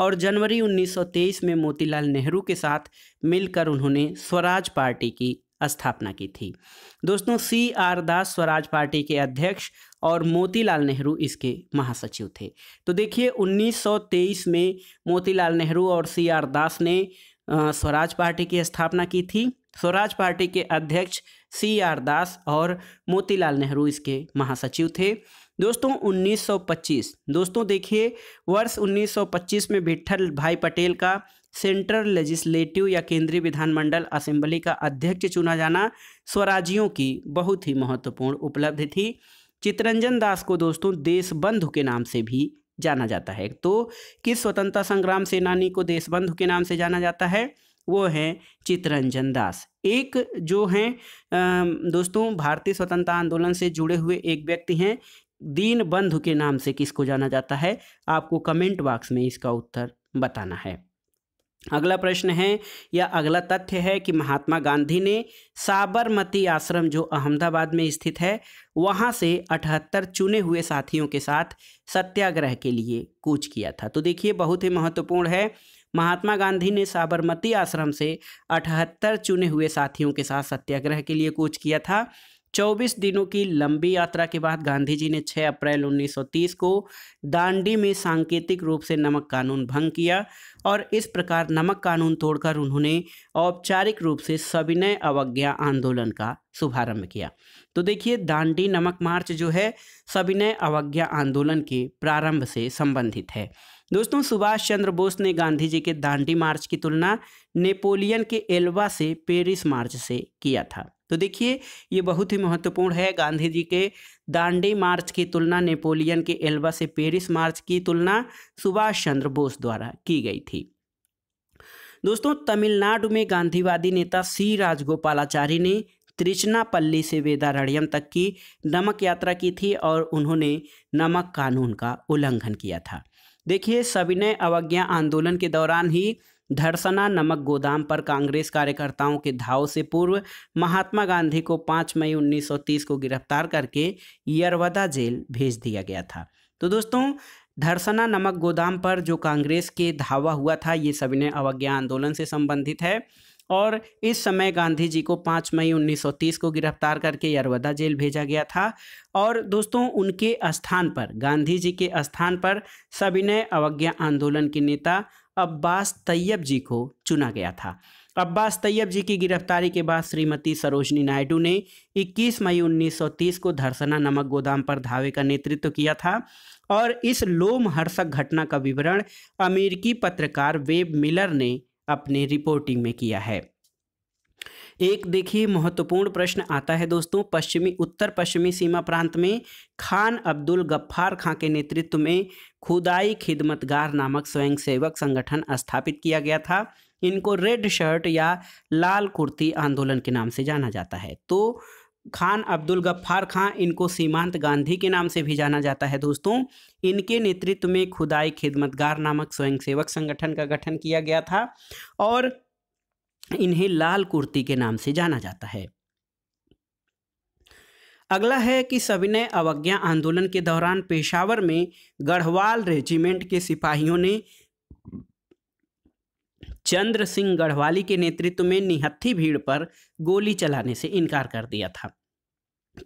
और जनवरी 1923 में मोतीलाल नेहरू के साथ मिलकर उन्होंने स्वराज पार्टी की स्थापना की थी दोस्तों C R Das Swaraj party के अध्यक्ष और मोतीलाल नेहरू इसके महासचिव थे तो देखिए 1923 में मोतीलाल नेहरू और सी आर दास ने स्वराज पार्टी की स्थापना की थी स्वराज पार्टी के अध्यक्ष सी आर दास और मोतीलाल नेहरू इसके महासचिव थे दोस्तों 1925 दोस्तों देखिए वर्ष 1925 में विट्ठल भाई पटेल का सेंट्रल लेजिस्लेटिव या केंद्रीय विधानमंडल असेंबली का अध्यक्ष चुना जाना स्वराजियों की बहुत ही महत्वपूर्ण उपलब्धि थी चितरंजन दास को दोस्तों देशबंधु के नाम से भी जाना जाता है तो किस स्वतंत्रता संग्राम सेनानी को देशबंधु के नाम से जाना जाता है वो हैं चितरंजन दास एक जो हैं दोस्तों भारतीय स्वतंत्रता आंदोलन से जुड़े हुए एक व्यक्ति हैं दीन बंधु के नाम से किसको जाना जाता है आपको कमेंट बॉक्स में इसका उत्तर बताना है अगला प्रश्न है या अगला तथ्य है कि महात्मा गांधी ने साबरमती आश्रम जो अहमदाबाद में स्थित है वहाँ से अठहत्तर चुने हुए साथियों के साथ सत्याग्रह के लिए कूच किया था तो देखिए बहुत ही महत्वपूर्ण है महात्मा गांधी ने साबरमती आश्रम से अठहत्तर चुने हुए साथियों के साथ सत्याग्रह के लिए कूच किया था चौबीस दिनों की लंबी यात्रा के बाद गांधी जी ने 6 अप्रैल 1930 को दांडी में सांकेतिक रूप से नमक कानून भंग किया और इस प्रकार नमक कानून तोड़कर उन्होंने औपचारिक रूप से सविनय अवज्ञा आंदोलन का शुभारंभ किया तो देखिए दांडी नमक मार्च जो है सविनय अवज्ञा आंदोलन के प्रारंभ से संबंधित है दोस्तों सुभाष चंद्र बोस ने गांधी जी के दांडी मार्च की तुलना नेपोलियन के एल्वा से पेरिस मार्च से किया था तो देखिए ये बहुत ही महत्वपूर्ण है गांधी जी के दांडी मार्च की तुलना नेपोलियन के एल्वा से पेरिस मार्च की तुलना सुभाष चंद्र बोस द्वारा की गई थी दोस्तों तमिलनाडु में गांधीवादी नेता सी राजगोपालाचारी ने त्रिचनापल्ली से वेदारण्यम तक की नमक यात्रा की थी और उन्होंने नमक कानून का उल्लंघन किया था देखिए सविनय अवज्ञा आंदोलन के दौरान ही धरसना नमक गोदाम पर कांग्रेस कार्यकर्ताओं के धाव से पूर्व महात्मा गांधी को 5 मई 1930 को गिरफ्तार करके यरवदा जेल भेज दिया गया था तो दोस्तों धरसना नमक गोदाम पर जो कांग्रेस के धावा हुआ था ये सविनय अवज्ञा आंदोलन से संबंधित है और इस समय गांधी जी को 5 मई 1930 को गिरफ्तार करके यरवदा जेल भेजा गया था और दोस्तों उनके स्थान पर गांधी जी के स्थान पर सविनय अवज्ञा आंदोलन के नेता अब्बास तैयब जी को चुना गया था अब्बास तैयब जी की गिरफ्तारी के बाद श्रीमती सरोजनी नायडू ने 21 मई 1930 को धरसना नमक गोदाम पर धावे का नेतृत्व किया था और इस लोमहर्षक घटना का विवरण अमेरिकी पत्रकार वेब मिलर ने अपने रिपोर्टिंग में किया है एक देखिए महत्वपूर्ण प्रश्न आता है दोस्तों पश्चिमी उत्तर पश्चिमी सीमा प्रांत में खान अब्दुल गफ्फार खां के नेतृत्व में खुदाई खिदमतगार नामक स्वयंसेवक संगठन स्थापित किया गया था इनको रेड शर्ट या लाल कुर्ती आंदोलन के नाम से जाना जाता है तो खान अब्दुल गफ्फार खां इनको सीमांत गांधी के नाम से भी जाना जाता है दोस्तों इनके नेतृत्व में खुदाई खिदमतगार नामक स्वयंसेवक संगठन का गठन किया गया था और इन्हें लाल कुर्ती के नाम से जाना जाता है अगला है कि सविनय अवज्ञा आंदोलन के दौरान पेशावर में गढ़वाल रेजिमेंट के सिपाहियों ने चंद्र सिंह गढ़वाली के नेतृत्व में निहत्थी भीड़ पर गोली चलाने से इनकार कर दिया था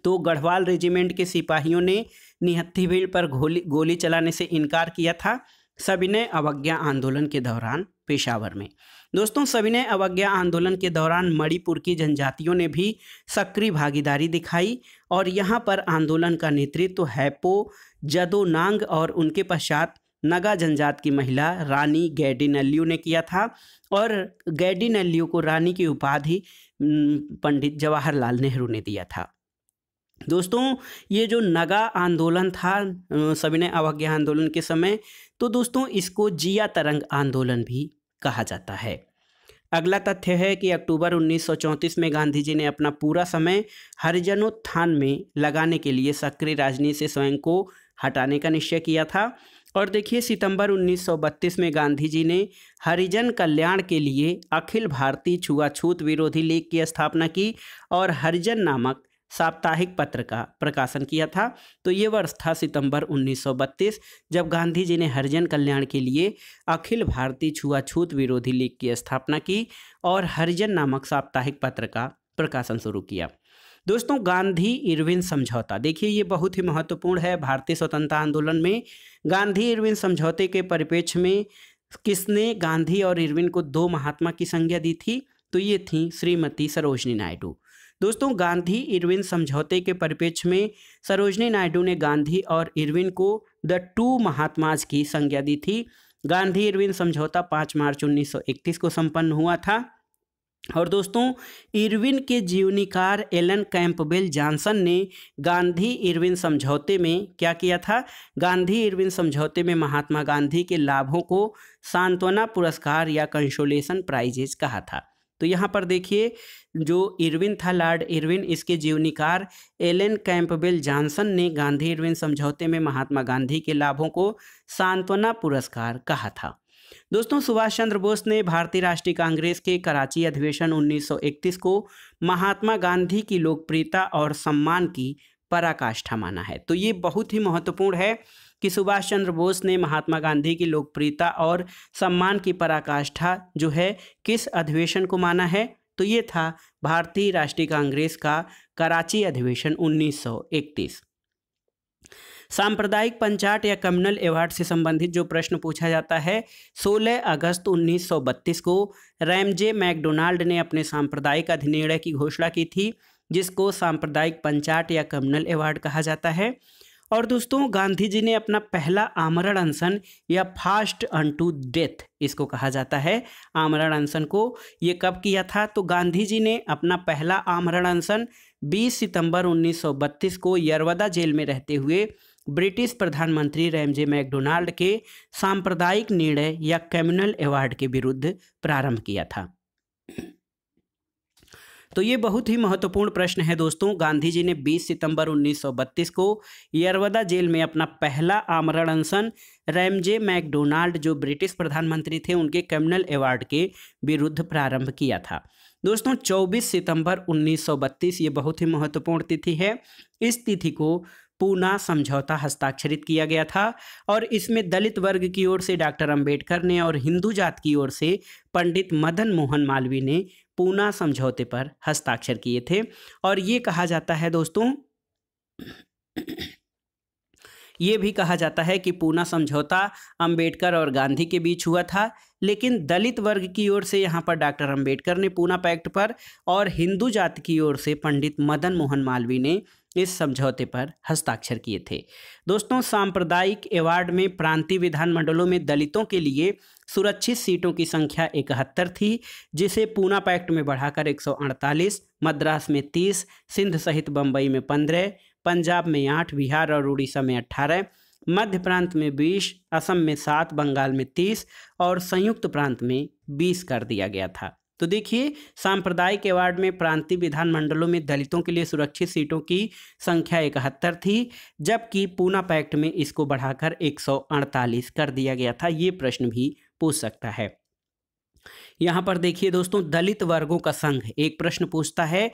तो गढ़वाल रेजिमेंट के सिपाहियों ने निहत्थी भीड़ पर गोली गोली चलाने से इनकार किया था सविनय अवज्ञा आंदोलन के दौरान पेशावर में दोस्तों सविनय अवज्ञा आंदोलन के दौरान मणिपुर की जनजातियों ने भी सक्रिय भागीदारी दिखाई और यहाँ पर आंदोलन का नेतृत्व तो हैपो नांग और उनके पश्चात नगा जनजात की महिला रानी गैडिनल्यू ने किया था और गैडिनल्यू को रानी की उपाधि पंडित जवाहरलाल नेहरू ने दिया था दोस्तों ये जो नगा आंदोलन था सविनय अवज्ञा आंदोलन के समय तो दोस्तों इसको जिया तरंग आंदोलन भी कहा जाता है अगला तथ्य है कि अक्टूबर 1934 में गांधी जी ने अपना पूरा समय हरिजनोत्थान में लगाने के लिए सक्रिय राजनीति से स्वयं को हटाने का निश्चय किया था और देखिए सितंबर 1932 में गांधी जी ने हरिजन कल्याण के लिए अखिल भारतीय छुआछूत विरोधी लीग की स्थापना की और हरिजन नामक साप्ताहिक पत्र का प्रकाशन किया था तो ये वर्ष था सितंबर 1932 जब गांधी जी ने हरिजन कल्याण के लिए अखिल भारतीय छुआछूत विरोधी लीग की स्थापना की और हरिजन नामक साप्ताहिक पत्र का प्रकाशन शुरू किया दोस्तों गांधी इरविन समझौता देखिए ये बहुत ही महत्वपूर्ण है भारतीय स्वतंत्रता आंदोलन में गांधी इरविन समझौते के परिपेक्ष में किसने गांधी और इरविन को दो महात्मा की संज्ञा दी थी तो ये थी श्रीमती सरोजनी नायडू दोस्तों गांधी इरविन समझौते के परिप्रेक्ष्य में सरोजनी नायडू ने गांधी और इरविन को द टू महात्माज की संज्ञा दी थी गांधी इरविन समझौता 5 मार्च 1931 को संपन्न हुआ था और दोस्तों इरविन के जीवनीकार एलन कैंपबेल जॉनसन ने गांधी इरविन समझौते में क्या किया था गांधी इरविन समझौते में महात्मा गांधी के लाभों को सांत्वना पुरस्कार या कंसोलेशन प्राइजेज कहा था तो यहाँ पर देखिए जो इरविन था लॉर्ड इरविन इसके जीवनीकार एलेन कैंपबेल जॉनसन ने गांधी इरविन समझौते में महात्मा गांधी के लाभों को सांत्वना पुरस्कार कहा था दोस्तों सुभाष चंद्र बोस ने भारतीय राष्ट्रीय कांग्रेस के कराची अधिवेशन 1931 को महात्मा गांधी की लोकप्रियता और सम्मान की पराकाष्ठा माना है तो ये बहुत ही महत्वपूर्ण है कि सुभाष चंद्र बोस ने महात्मा गांधी की लोकप्रियता और सम्मान की पराकाष्ठा जो है किस अधिवेशन को माना है तो ये था भारतीय राष्ट्रीय कांग्रेस का कराची अधिवेशन 1931 सांप्रदायिक पंचाट या कम्युनल अवार्ड से संबंधित जो प्रश्न पूछा जाता है 16 अगस्त 1932 को रैमजे मैकडोनाल्ड ने अपने सांप्रदायिक अधिनिर्णय की घोषणा की थी जिसको सांप्रदायिक पंचाट या कम्युनल अवार्ड कहा जाता है और दोस्तों गांधी जी ने अपना पहला आमरण अनशन या फास्ट अन टू डेथ इसको कहा जाता है आमरण अनशन को ये कब किया था तो गांधी जी ने अपना पहला आमरण अनशन 20 सितंबर 1932 को यरवदा जेल में रहते हुए ब्रिटिश प्रधानमंत्री रैमजे मैकडोनाल्ड के सांप्रदायिक निर्णय या कम्युनल अवार्ड के विरुद्ध प्रारंभ किया था तो ये बहुत ही महत्वपूर्ण प्रश्न है दोस्तों गांधी जी ने 20 सितंबर 1932 को यरवदा जेल में अपना पहला आमरण अनशन रैमजे मैकडोनाल्ड जो ब्रिटिश प्रधानमंत्री थे उनके कैमिनल अवार्ड के विरुद्ध प्रारंभ किया था दोस्तों 24 सितंबर 1932 ये बहुत ही महत्वपूर्ण तिथि है इस तिथि को पूना समझौता हस्ताक्षरित किया गया था और इसमें दलित वर्ग की ओर से डॉक्टर अंबेडकर ने और हिंदू जात की ओर से पंडित मदन मोहन मालवीय ने पूना समझौते पर हस्ताक्षर किए थे और ये कहा जाता है दोस्तों ये भी कहा जाता है कि पूना समझौता अंबेडकर और गांधी के बीच हुआ था लेकिन दलित वर्ग की ओर से यहाँ पर डॉक्टर अंबेडकर ने पूना पैक्ट पर और हिंदू जाति की ओर से पंडित मदन मोहन मालवी ने इस समझौते पर हस्ताक्षर किए थे दोस्तों सांप्रदायिक अवार्ड में प्रांतीय विधानमंडलों में दलितों के लिए सुरक्षित सीटों की संख्या इकहत्तर थी जिसे पूना पैक्ट में बढ़ाकर 148, मद्रास में 30, सिंध सहित बम्बई में 15, पंजाब में 8, बिहार और उड़ीसा में 18, मध्य प्रांत में 20, असम में 7, बंगाल में 30 और संयुक्त प्रांत में 20 कर दिया गया था तो देखिए सांप्रदायिक अवार्ड में प्रांतीय विधानमंडलों में दलितों के लिए सुरक्षित सीटों की संख्या इकहत्तर थी जबकि पूना पैक्ट में इसको बढ़ाकर 148 कर दिया गया था ये प्रश्न भी पूछ सकता है यहाँ पर देखिए दोस्तों दलित वर्गों का संघ एक प्रश्न पूछता है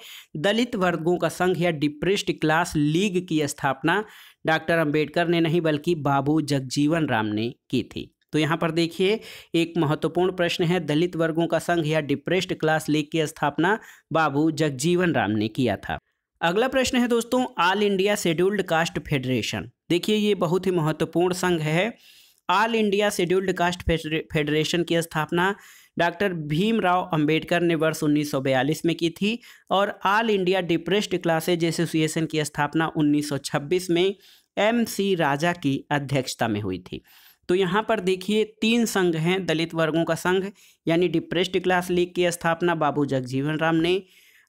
दलित वर्गों का संघ या डिप्रेस्ड क्लास लीग की स्थापना डॉक्टर अंबेडकर ने नहीं बल्कि बाबू जगजीवन राम ने की थी तो यहाँ पर देखिए एक महत्वपूर्ण प्रश्न है दलित वर्गों का संघ या डिप्रेस्ड क्लास लीग की स्थापना बाबू जगजीवन राम ने किया था अगला प्रश्न है दोस्तों all India scheduled caste federation देखिए ये बहुत ही महत्वपूर्ण संघ है all India scheduled caste federation की स्थापना डॉक्टर भीमराव अंबेडकर ने वर्ष 1942 में की थी और all India depressed classes association की स्थापना 1926 में एम सी राजा की अध्यक्षता में हुई थी तो यहाँ पर देखिए तीन संघ हैं दलित वर्गों का संघ यानी डिप्रेस्ड क्लास लीग की स्थापना बाबू जगजीवन राम ने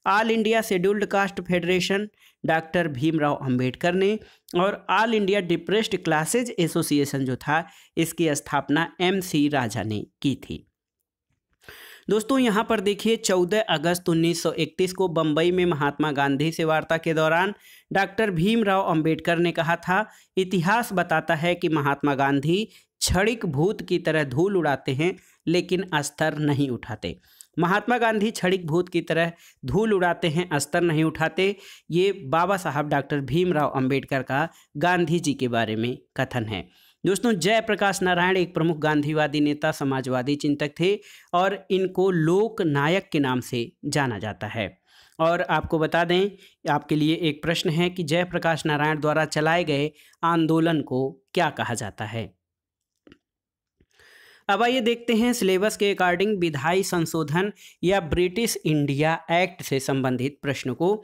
all India scheduled caste federation doctor Bhimrao Ambedkar ने और all India depressed classes association जो था इसकी स्थापना एम सी राजा ने की थी दोस्तों यहाँ पर देखिए 14 अगस्त 1931 को बम्बई में महात्मा गांधी से वार्ता के दौरान डॉक्टर भीमराव अंबेडकर ने कहा था इतिहास बताता है कि महात्मा गांधी क्षणिक भूत की तरह धूल उड़ाते हैं लेकिन अस्तर नहीं उठाते महात्मा गांधी क्षणिक भूत की तरह धूल उड़ाते हैं अस्तर नहीं उठाते ये बाबा साहब डॉक्टर भीमराव अंबेडकर का गांधी जी के बारे में कथन है दोस्तों जयप्रकाश नारायण एक प्रमुख गांधीवादी नेता समाजवादी चिंतक थे और इनको लोक नायक के नाम से जाना जाता है और आपको बता दें आपके लिए एक प्रश्न है कि जयप्रकाश नारायण द्वारा चलाए गए आंदोलन को क्या कहा जाता है अब आइए देखते हैं सिलेबस के अकॉर्डिंग विधायी संशोधन या ब्रिटिश इंडिया एक्ट से संबंधित प्रश्न को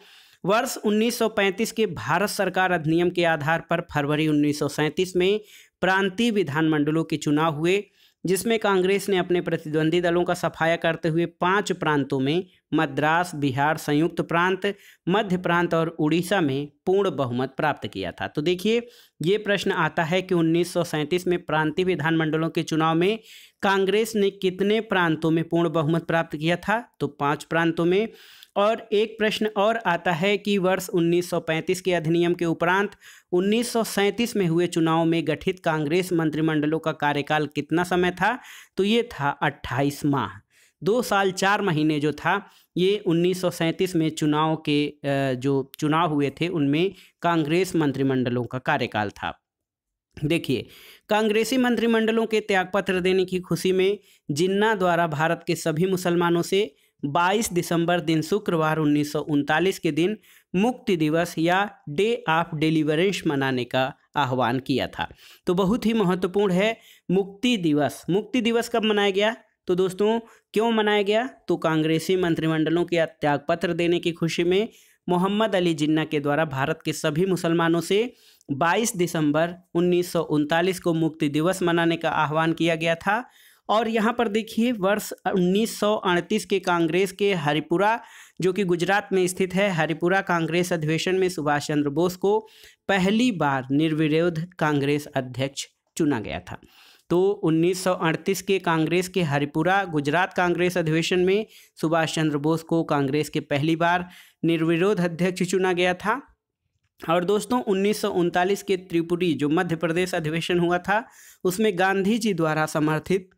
वर्ष 1935 के भारत सरकार अधिनियम के आधार पर फरवरी 1937 में प्रांतीय विधानमंडलों के चुनाव हुए जिसमें कांग्रेस ने अपने प्रतिद्वंदी दलों का सफाया करते हुए पांच प्रांतों में मद्रास बिहार संयुक्त प्रांत मध्य प्रांत और उड़ीसा में पूर्ण बहुमत प्राप्त किया था तो देखिए ये प्रश्न आता है कि 1937 में प्रांतीय विधानमंडलों के चुनाव में कांग्रेस ने कितने प्रांतों में पूर्ण बहुमत प्राप्त किया था तो पांच प्रांतों में और एक प्रश्न और आता है कि वर्ष 1935 के अधिनियम के उपरांत 1937 में हुए चुनाव में गठित कांग्रेस मंत्रिमंडलों का कार्यकाल कितना समय था तो ये था 28 माह दो साल चार महीने जो था ये 1937 में चुनाव के जो चुनाव हुए थे उनमें कांग्रेस मंत्रिमंडलों का कार्यकाल था देखिए कांग्रेसी मंत्रिमंडलों के त्यागपत्र देने की खुशी में जिन्ना द्वारा भारत के सभी मुसलमानों से 22 दिसंबर दिन शुक्रवार उन्नीस के दिन मुक्ति दिवस या डे ऑफ डिलीवरेंस मनाने का आह्वान किया था तो बहुत ही महत्वपूर्ण है मुक्ति दिवस मुक्ति दिवस कब मनाया गया तो दोस्तों क्यों मनाया गया तो कांग्रेसी मंत्रिमंडलों के त्यागपत्र देने की खुशी में मोहम्मद अली जिन्ना के द्वारा भारत के सभी मुसलमानों से 22 दिसंबर उन्नीस को मुक्ति दिवस मनाने का आह्वान किया गया था और यहाँ पर देखिए वर्ष उन्नीस के कांग्रेस के हरिपुरा जो कि गुजरात में स्थित है हरिपुरा कांग्रेस अधिवेशन में सुभाष चंद्र बोस को पहली बार निर्विरोध कांग्रेस अध्यक्ष चुना गया था तो 1938 के कांग्रेस के हरिपुरा गुजरात कांग्रेस अधिवेशन में सुभाष चंद्र बोस को कांग्रेस के पहली बार निर्विरोध अध्यक्ष चुना गया था और दोस्तों उन्नीस के त्रिपुरी जो मध्य प्रदेश अधिवेशन हुआ था उसमें गांधी जी द्वारा समर्थित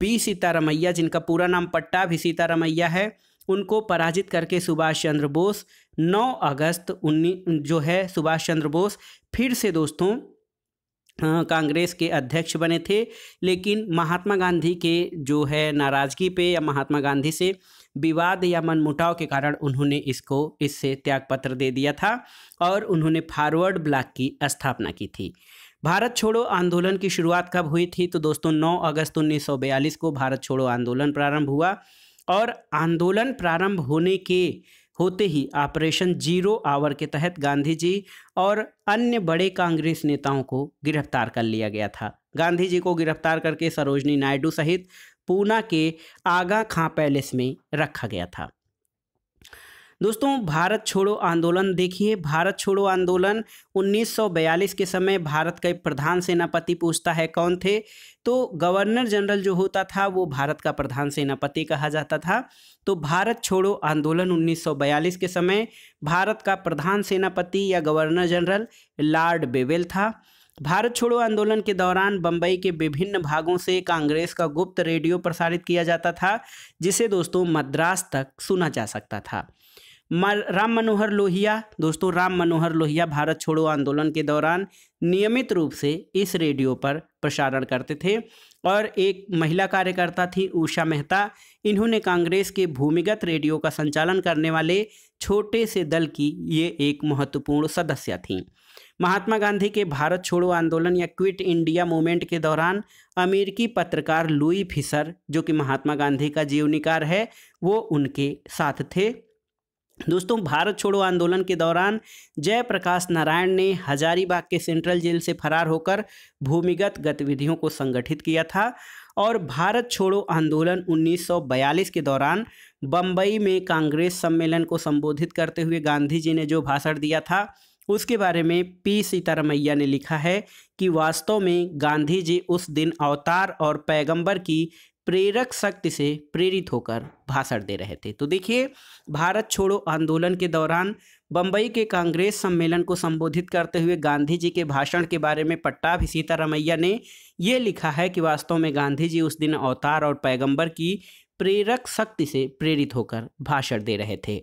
पी सीतारामैया जिनका पूरा नाम पट्टा भी सीतारामैया है उनको पराजित करके सुभाष चंद्र बोस 9 अगस्त उन्नीस जो है सुभाष चंद्र बोस फिर से दोस्तों कांग्रेस के अध्यक्ष बने थे लेकिन महात्मा गांधी के जो है नाराज़गी पे या महात्मा गांधी से विवाद या मनमुटाव के कारण उन्होंने इसको इससे त्यागपत्र दे दिया था और उन्होंने फॉरवर्ड ब्लॉक की स्थापना की थी भारत छोड़ो आंदोलन की शुरुआत कब हुई थी तो दोस्तों 9 अगस्त 1942 को भारत छोड़ो आंदोलन प्रारंभ हुआ और आंदोलन प्रारंभ होने के होते ही ऑपरेशन जीरो आवर के तहत गांधी जी और अन्य बड़े कांग्रेस नेताओं को गिरफ्तार कर लिया गया था गांधी जी को गिरफ्तार करके सरोजनी नायडू सहित पूना के आगा खां पैलेस में रखा गया था दोस्तों भारत छोड़ो आंदोलन देखिए भारत छोड़ो आंदोलन 1942 के समय भारत के प्रधान सेनापति पूछता है कौन थे तो गवर्नर जनरल जो होता था वो भारत का प्रधान सेनापति कहा जाता था तो भारत छोड़ो आंदोलन 1942 के समय भारत का प्रधान सेनापति या गवर्नर जनरल लॉर्ड बेवेल था भारत छोड़ो आंदोलन के दौरान बम्बई के विभिन्न भागों से कांग्रेस का गुप्त रेडियो प्रसारित किया जाता था जिसे दोस्तों मद्रास तक सुना जा सकता था राम मनोहर लोहिया दोस्तों राम मनोहर लोहिया भारत छोड़ो आंदोलन के दौरान नियमित रूप से इस रेडियो पर प्रसारण करते थे और एक महिला कार्यकर्ता थी उषा मेहता इन्होंने कांग्रेस के भूमिगत रेडियो का संचालन करने वाले छोटे से दल की ये एक महत्वपूर्ण सदस्य थीं महात्मा गांधी के भारत छोड़ो आंदोलन या क्विट इंडिया मूवमेंट के दौरान अमेरिकी पत्रकार लुई फिशर जो कि महात्मा गांधी का जीवनीकार है वो उनके साथ थे दोस्तों भारत छोड़ो आंदोलन के दौरान जयप्रकाश नारायण ने हजारीबाग के सेंट्रल जेल से फरार होकर भूमिगत गतिविधियों को संगठित किया था और भारत छोड़ो आंदोलन 1942 के दौरान बम्बई में कांग्रेस सम्मेलन को संबोधित करते हुए गांधी जी ने जो भाषण दिया था उसके बारे में पी सीतारमैया ने लिखा है कि वास्तव में गांधी जी उस दिन अवतार और पैगंबर की प्रेरक शक्ति से प्रेरित होकर भाषण दे रहे थे तो देखिए भारत छोड़ो आंदोलन के दौरान बम्बई के कांग्रेस सम्मेलन को संबोधित करते हुए गांधी जी के भाषण के बारे में भी सीतारामैया ने ये लिखा है कि वास्तव में गांधी जी उस दिन अवतार और पैगंबर की प्रेरक शक्ति से प्रेरित होकर भाषण दे रहे थे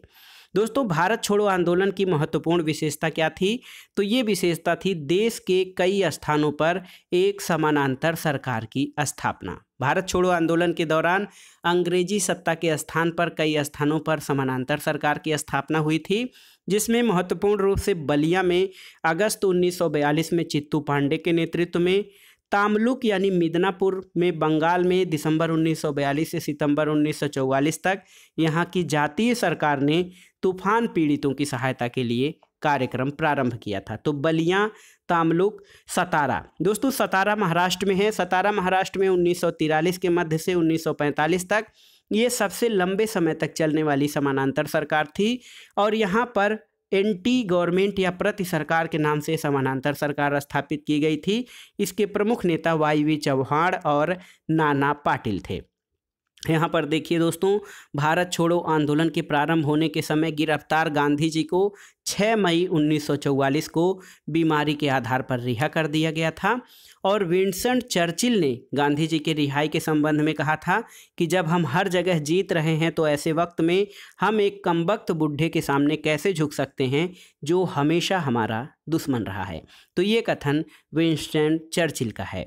दोस्तों भारत छोड़ो आंदोलन की महत्वपूर्ण विशेषता क्या थी तो ये विशेषता थी देश के कई स्थानों पर एक समानांतर सरकार की स्थापना भारत छोड़ो आंदोलन के दौरान अंग्रेजी सत्ता के स्थान पर कई स्थानों पर समानांतर सरकार की स्थापना हुई थी जिसमें महत्वपूर्ण रूप से बलिया में अगस्त 1942 में चित्तू पांडे के नेतृत्व में तामलुक यानी मिदनापुर में बंगाल में दिसंबर 1942 से सितंबर 1944 तक यहाँ की जातीय सरकार ने तूफान पीड़ितों की सहायता के लिए कार्यक्रम प्रारंभ किया था तो बलिया तामलुक सतारा दोस्तों सतारा महाराष्ट्र में है सतारा महाराष्ट्र में उन्नीस के मध्य से उन्नीस तक ये सबसे लंबे समय तक चलने वाली समानांतर सरकार थी और यहाँ पर एंटी गवर्नमेंट या प्रति सरकार के नाम से समानांतर सरकार स्थापित की गई थी इसके प्रमुख नेता वाई वी चौहान और नाना पाटिल थे तो यहाँ पर देखिए दोस्तों भारत छोड़ो आंदोलन के प्रारंभ होने के समय गिरफ्तार गांधी जी को 6 मई 1944 को बीमारी के आधार पर रिहा कर दिया गया था और विंसेंट चर्चिल ने गांधी जी के रिहाई के संबंध में कहा था कि जब हम हर जगह जीत रहे हैं तो ऐसे वक्त में हम एक कमबख्त बुढ़े के सामने कैसे झुक सकते हैं जो हमेशा हमारा दुश्मन रहा है तो ये कथन विंसेंट चर्चिल का है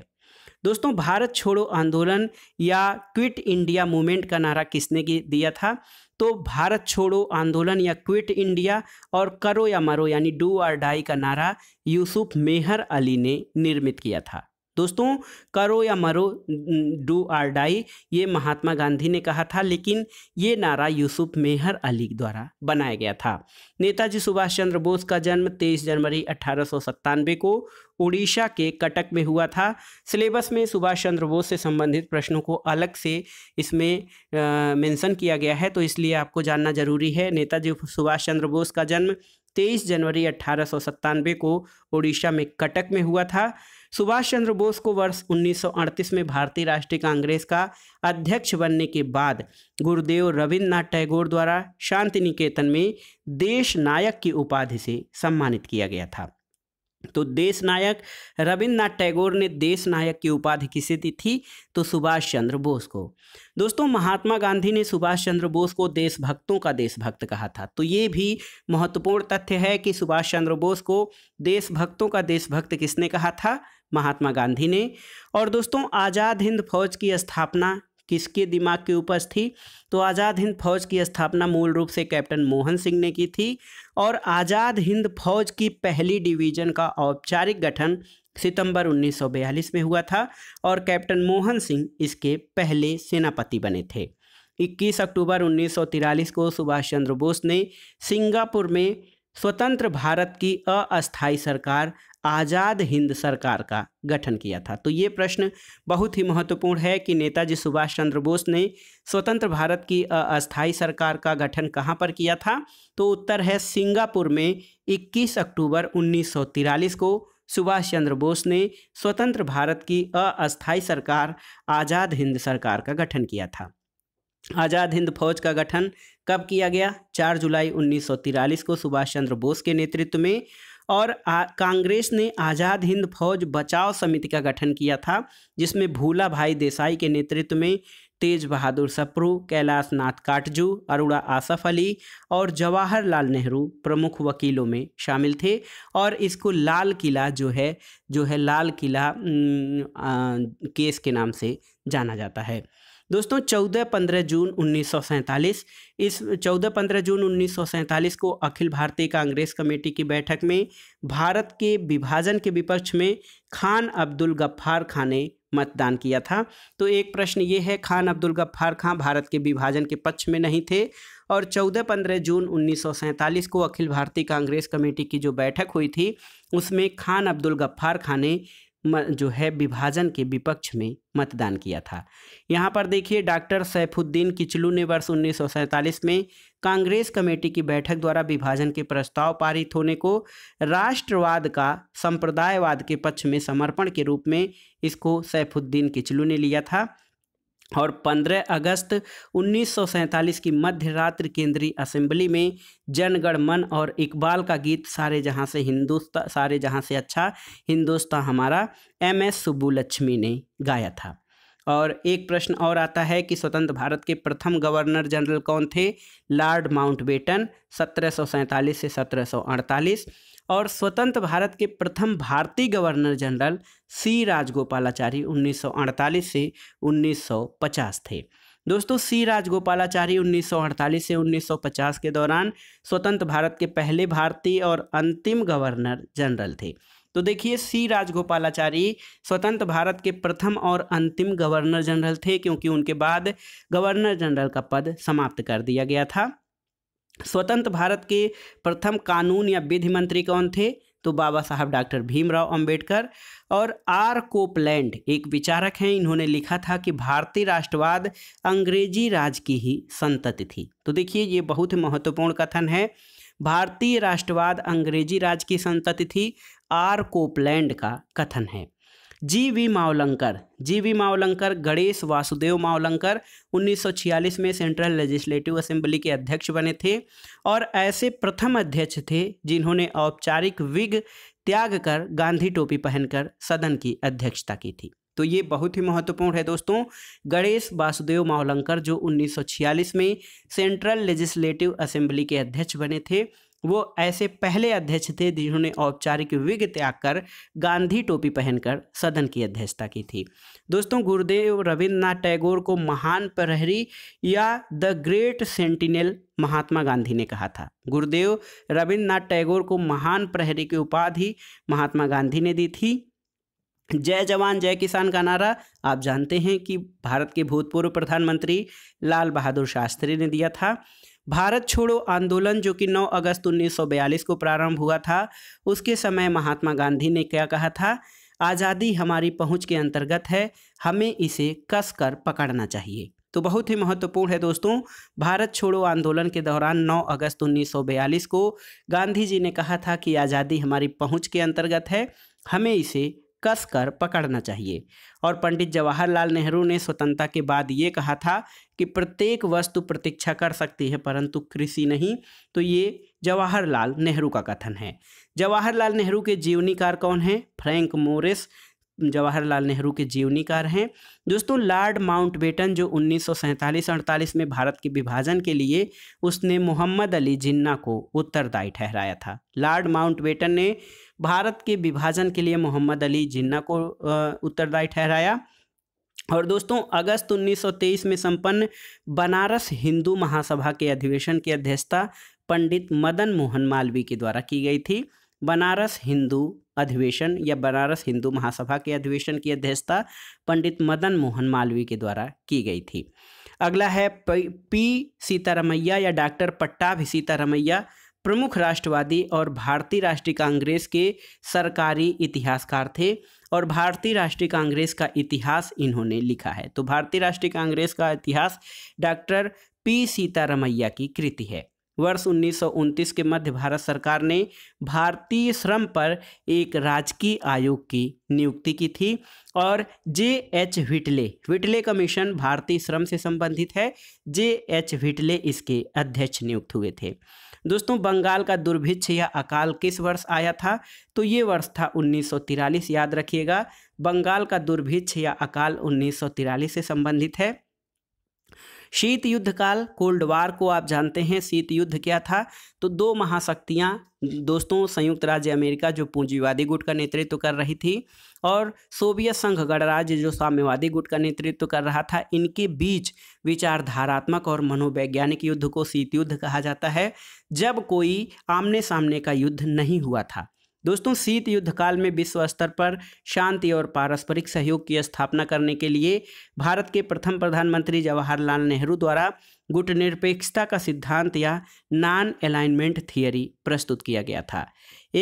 दोस्तों भारत छोड़ो आंदोलन या क्विट इंडिया मूवमेंट का नारा किसने दिया था तो भारत छोड़ो आंदोलन या क्विट इंडिया और करो या मरो यानी डू आर डाई का नारा यूसुफ मेहर अली ने निर्मित किया था दोस्तों करो या मरो डू आर डाई ये महात्मा गांधी ने कहा था लेकिन ये नारा यूसुफ मेहर अली द्वारा बनाया गया था नेताजी सुभाष चंद्र बोस का जन्म 23 जनवरी अठारह को उड़ीसा के कटक में हुआ था सिलेबस में सुभाष चंद्र बोस से संबंधित प्रश्नों को अलग से इसमें मेंशन किया गया है तो इसलिए आपको जानना जरूरी है नेताजी सुभाष चंद्र बोस का जन्म तेईस जनवरी अठारह को उड़ीसा में कटक में हुआ था सुभाष चंद्र बोस को वर्ष 1938 में भारतीय राष्ट्रीय कांग्रेस का अध्यक्ष बनने के बाद गुरुदेव रविन्द्रनाथ टैगोर द्वारा शांति निकेतन में देश नायक की उपाधि से सम्मानित किया गया था तो देश नायक रविन्द्रनाथ टैगोर ने देश नायक की उपाधि किसे दी थी तो सुभाष चंद्र बोस को दोस्तों महात्मा गांधी ने सुभाष चंद्र बोस को देशभक्तों का देशभक्त कहा था तो ये भी महत्वपूर्ण तथ्य है कि सुभाष चंद्र बोस को देशभक्तों का देशभक्त किसने कहा था महात्मा गांधी ने और दोस्तों आज़ाद हिंद फौज की स्थापना किसके दिमाग के ऊपर थी तो आज़ाद हिंद फौज की स्थापना मूल रूप से कैप्टन मोहन सिंह ने की थी और आज़ाद हिंद फौज की पहली डिवीज़न का औपचारिक गठन सितंबर 1942 में हुआ था और कैप्टन मोहन सिंह इसके पहले सेनापति बने थे 21 अक्टूबर 1943 को सुभाष चंद्र बोस ने सिंगापुर में स्वतंत्र भारत की अस्थाई सरकार आज़ाद हिंद सरकार का गठन किया था तो ये प्रश्न बहुत ही महत्वपूर्ण है कि नेताजी सुभाष चंद्र बोस ने स्वतंत्र भारत की अस्थाई सरकार का गठन कहाँ पर किया था तो उत्तर है सिंगापुर में 21 अक्टूबर 1943 को सुभाष चंद्र बोस ने स्वतंत्र भारत की अस्थाई सरकार आज़ाद हिंद सरकार का गठन किया था आज़ाद हिंद फौज का गठन कब किया गया 4 जुलाई उन्नीस को सुभाष चंद्र बोस के नेतृत्व में और कांग्रेस ने आज़ाद हिंद फौज बचाव समिति का गठन किया था जिसमें भूला भाई देसाई के नेतृत्व में तेज बहादुर सप्रू कैलाश नाथ काटजू अरुणा आसफ अली और जवाहरलाल नेहरू प्रमुख वकीलों में शामिल थे और इसको लाल किला जो है जो है लाल किला केस के नाम से जाना जाता है दोस्तों 14-15 जून उन्नीस इस 14-15 जून उन्नीस को अखिल भारतीय कांग्रेस कमेटी की बैठक में भारत के विभाजन के विपक्ष में खान अब्दुल गफ्फार खान ने मतदान किया था तो एक प्रश्न ये है खान अब्दुल गफ्फार खान भारत के विभाजन के पक्ष में नहीं थे और 14-15 जून उन्नीस को अखिल भारतीय कांग्रेस कमेटी की जो बैठक हुई थी उसमें खान अब्दुल गफ्फार खान ने जो है विभाजन के विपक्ष में मतदान किया था यहाँ पर देखिए डॉक्टर सैफुद्दीन किचलू ने वर्ष उन्नीस में कांग्रेस कमेटी की बैठक द्वारा विभाजन के प्रस्ताव पारित होने को राष्ट्रवाद का संप्रदायवाद के पक्ष में समर्पण के रूप में इसको सैफुद्दीन किचलू ने लिया था और 15 अगस्त उन्नीस की मध्य रात्रि केंद्रीय असेंबली में जनगण मन और इकबाल का गीत सारे जहां से हिंदुस्तान सारे जहां से अच्छा हिंदुस्तान हमारा एम एस सुब्बुलक्ष्मी ने गाया था और एक प्रश्न और आता है कि स्वतंत्र भारत के प्रथम गवर्नर जनरल कौन थे लॉर्ड माउंटबेटन सत्रह से सत्रह और स्वतंत्र भारत के प्रथम भारतीय गवर्नर जनरल सी राजगोपालाचारी 1948 से 1950 थे दोस्तों सी राजगोपालाचारी 1948 से 1950 के दौरान स्वतंत्र भारत के पहले भारतीय और अंतिम गवर्नर जनरल थे तो देखिए सी राजगोपालाचारी स्वतंत्र भारत के प्रथम और अंतिम गवर्नर जनरल थे क्योंकि उनके बाद गवर्नर जनरल का पद समाप्त कर दिया गया था स्वतंत्र भारत के प्रथम कानून या विधि मंत्री कौन थे तो बाबा साहब डॉक्टर भीमराव अंबेडकर और आर कोपलैंड एक विचारक हैं इन्होंने लिखा था कि भारतीय राष्ट्रवाद अंग्रेजी राज की ही संतति थी तो देखिए ये बहुत महत्वपूर्ण कथन है भारतीय राष्ट्रवाद अंग्रेजी राज की संतति थी आर कोपलैंड का कथन है G V Mavalankar G V Mavalankar Ganesh Vasudev Mavalankar 1946 में सेंट्रल लेजिस्लेटिव असेंबली के अध्यक्ष बने थे और ऐसे प्रथम अध्यक्ष थे जिन्होंने औपचारिक विग त्याग कर गांधी टोपी पहनकर सदन की अध्यक्षता की थी तो ये बहुत ही महत्वपूर्ण है दोस्तों गणेश वासुदेव मावलंकर जो 1946 में सेंट्रल लेजिस्लेटिव असेंबली के अध्यक्ष बने थे वो ऐसे पहले अध्यक्ष थे जिन्होंने औपचारिक विघ त्याग कर गांधी टोपी पहनकर सदन की अध्यक्षता की थी दोस्तों गुरुदेव रविन्द्रनाथ टैगोर को महान प्रहरी या the great sentinel Mahatma Gandhi ने कहा था गुरुदेव रविन्द्रनाथ टैगोर को महान प्रहरी की उपाधि महात्मा गांधी ने दी थी जय जवान जय किसान का नारा आप जानते हैं कि भारत के भूतपूर्व प्रधानमंत्री लाल बहादुर शास्त्री ने दिया था भारत छोड़ो आंदोलन जो कि 9 अगस्त 1942 को प्रारंभ हुआ था उसके समय महात्मा गांधी ने क्या कहा था आज़ादी हमारी पहुंच के अंतर्गत है हमें इसे कस कर पकड़ना चाहिए तो बहुत ही महत्वपूर्ण है दोस्तों भारत छोड़ो आंदोलन के दौरान 9 अगस्त 1942 को गांधी जी ने कहा था कि आज़ादी हमारी पहुंच के अंतर्गत है हमें इसे कसकर पकड़ना चाहिए और पंडित जवाहरलाल नेहरू ने स्वतंत्रता के बाद ये कहा था कि प्रत्येक वस्तु प्रतीक्षा कर सकती है परंतु कृषि नहीं तो ये जवाहरलाल नेहरू का कथन है जवाहरलाल नेहरू के जीवनीकार कौन हैं फ्रैंक मोरिस जवाहरलाल नेहरू के जीवनीकार हैं दोस्तों लॉर्ड माउंटबेटन जो उन्नीस सौ में भारत के विभाजन के लिए उसने मोहम्मद अली जिन्ना को उत्तरदायी ठहराया था लॉर्ड माउंटबेटन ने भारत के विभाजन के लिए मोहम्मद अली जिन्ना को उत्तरदायी ठहराया और दोस्तों अगस्त 1923 में संपन्न बनारस हिंदू महासभा के अधिवेशन की अध्यक्षता पंडित मदन मोहन मालवीय के द्वारा की गई थी बनारस हिंदू अधिवेशन या बनारस हिंदू महासभा के अधिवेशन की अध्यक्षता पंडित मदन मोहन मालवीय के द्वारा की गई थी अगला है पी सीतारमैया या डॉक्टर पट्टाभ सीतारमैया प्रमुख राष्ट्रवादी और भारतीय राष्ट्रीय कांग्रेस के सरकारी इतिहासकार थे और भारतीय राष्ट्रीय कांग्रेस का इतिहास इन्होंने लिखा है तो भारतीय राष्ट्रीय कांग्रेस का इतिहास डॉक्टर पी सीतारमैया की कृति है वर्ष उन्नीस के मध्य भारत सरकार ने भारतीय श्रम पर एक राजकीय आयोग की नियुक्ति की थी और जे एच विटले विटले कमीशन भारतीय श्रम से संबंधित है जे एच विटले इसके अध्यक्ष नियुक्त हुए थे दोस्तों बंगाल का दुर्भिक्ष या अकाल किस वर्ष आया था तो ये वर्ष था 1943 याद रखिएगा बंगाल का दुर्भिक्ष या अकाल 1943 से संबंधित है शीत युद्ध काल कोल्ड वार को आप जानते हैं शीत युद्ध क्या था तो दो महाशक्तियाँ दोस्तों संयुक्त राज्य अमेरिका जो पूंजीवादी गुट का नेतृत्व कर रही थी और सोवियत संघ गणराज्य जो साम्यवादी गुट का नेतृत्व कर रहा था इनके बीच विचारधारात्मक और मनोवैज्ञानिक युद्ध को शीत युद्ध कहा जाता है जब कोई आमने सामने का युद्ध नहीं हुआ था दोस्तों शीत युद्ध काल में विश्व स्तर पर शांति और पारस्परिक सहयोग की स्थापना करने के लिए भारत के प्रथम प्रधानमंत्री जवाहरलाल नेहरू द्वारा गुटनिरपेक्षता का सिद्धांत या नॉन अलाइनमेंट थियरी प्रस्तुत किया गया था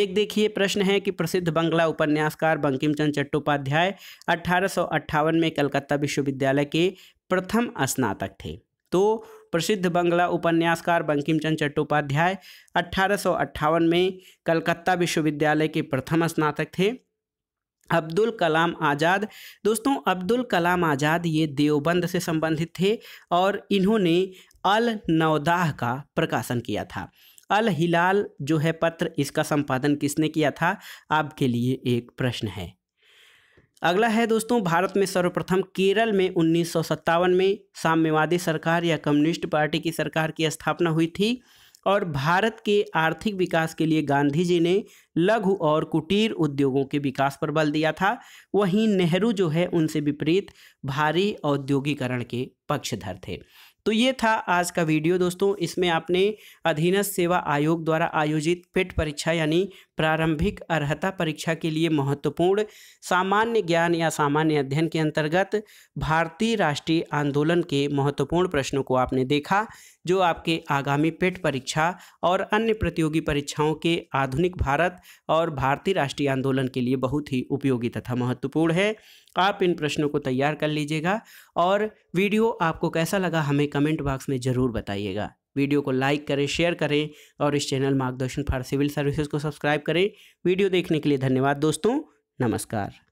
एक देखिए प्रश्न है कि प्रसिद्ध बंगला उपन्यासकार बंकिमचंद चट्टोपाध्याय अठारह में कलकत्ता विश्वविद्यालय के प्रथम स्नातक थे तो प्रसिद्ध बंगला उपन्यासकार बंकिमचंद चट्टोपाध्याय अठारह में कलकत्ता विश्वविद्यालय के प्रथम स्नातक थे अब्दुल कलाम आज़ाद दोस्तों अब्दुल कलाम आज़ाद ये देवबंद से संबंधित थे और इन्होंने अल नवदाह का प्रकाशन किया था अल हिलाल जो है पत्र इसका संपादन किसने किया था आपके लिए एक प्रश्न है अगला है दोस्तों भारत में सर्वप्रथम केरल में उन्नीस में साम्यवादी सरकार या कम्युनिस्ट पार्टी की सरकार की स्थापना हुई थी और भारत के आर्थिक विकास के लिए गांधी जी ने लघु और कुटीर उद्योगों के विकास पर बल दिया था वहीं नेहरू जो है उनसे विपरीत भारी औद्योगिकरण के पक्षधर थे तो ये था आज का वीडियो दोस्तों इसमें आपने अधीनस्थ सेवा आयोग द्वारा आयोजित पेट परीक्षा यानी प्रारंभिक अर्हता परीक्षा के लिए महत्वपूर्ण सामान्य ज्ञान या सामान्य अध्ययन के अंतर्गत भारतीय राष्ट्रीय आंदोलन के महत्वपूर्ण प्रश्नों को आपने देखा जो आपके आगामी पेट परीक्षा और अन्य प्रतियोगी परीक्षाओं के आधुनिक भारत और भारतीय राष्ट्रीय आंदोलन के लिए बहुत ही उपयोगी तथा महत्वपूर्ण है आप इन प्रश्नों को तैयार कर लीजिएगा और वीडियो आपको कैसा लगा हमें कमेंट बॉक्स में ज़रूर बताइएगा वीडियो को लाइक करें शेयर करें और इस channel Margdarshan for civil services को सब्सक्राइब करें वीडियो देखने के लिए धन्यवाद दोस्तों नमस्कार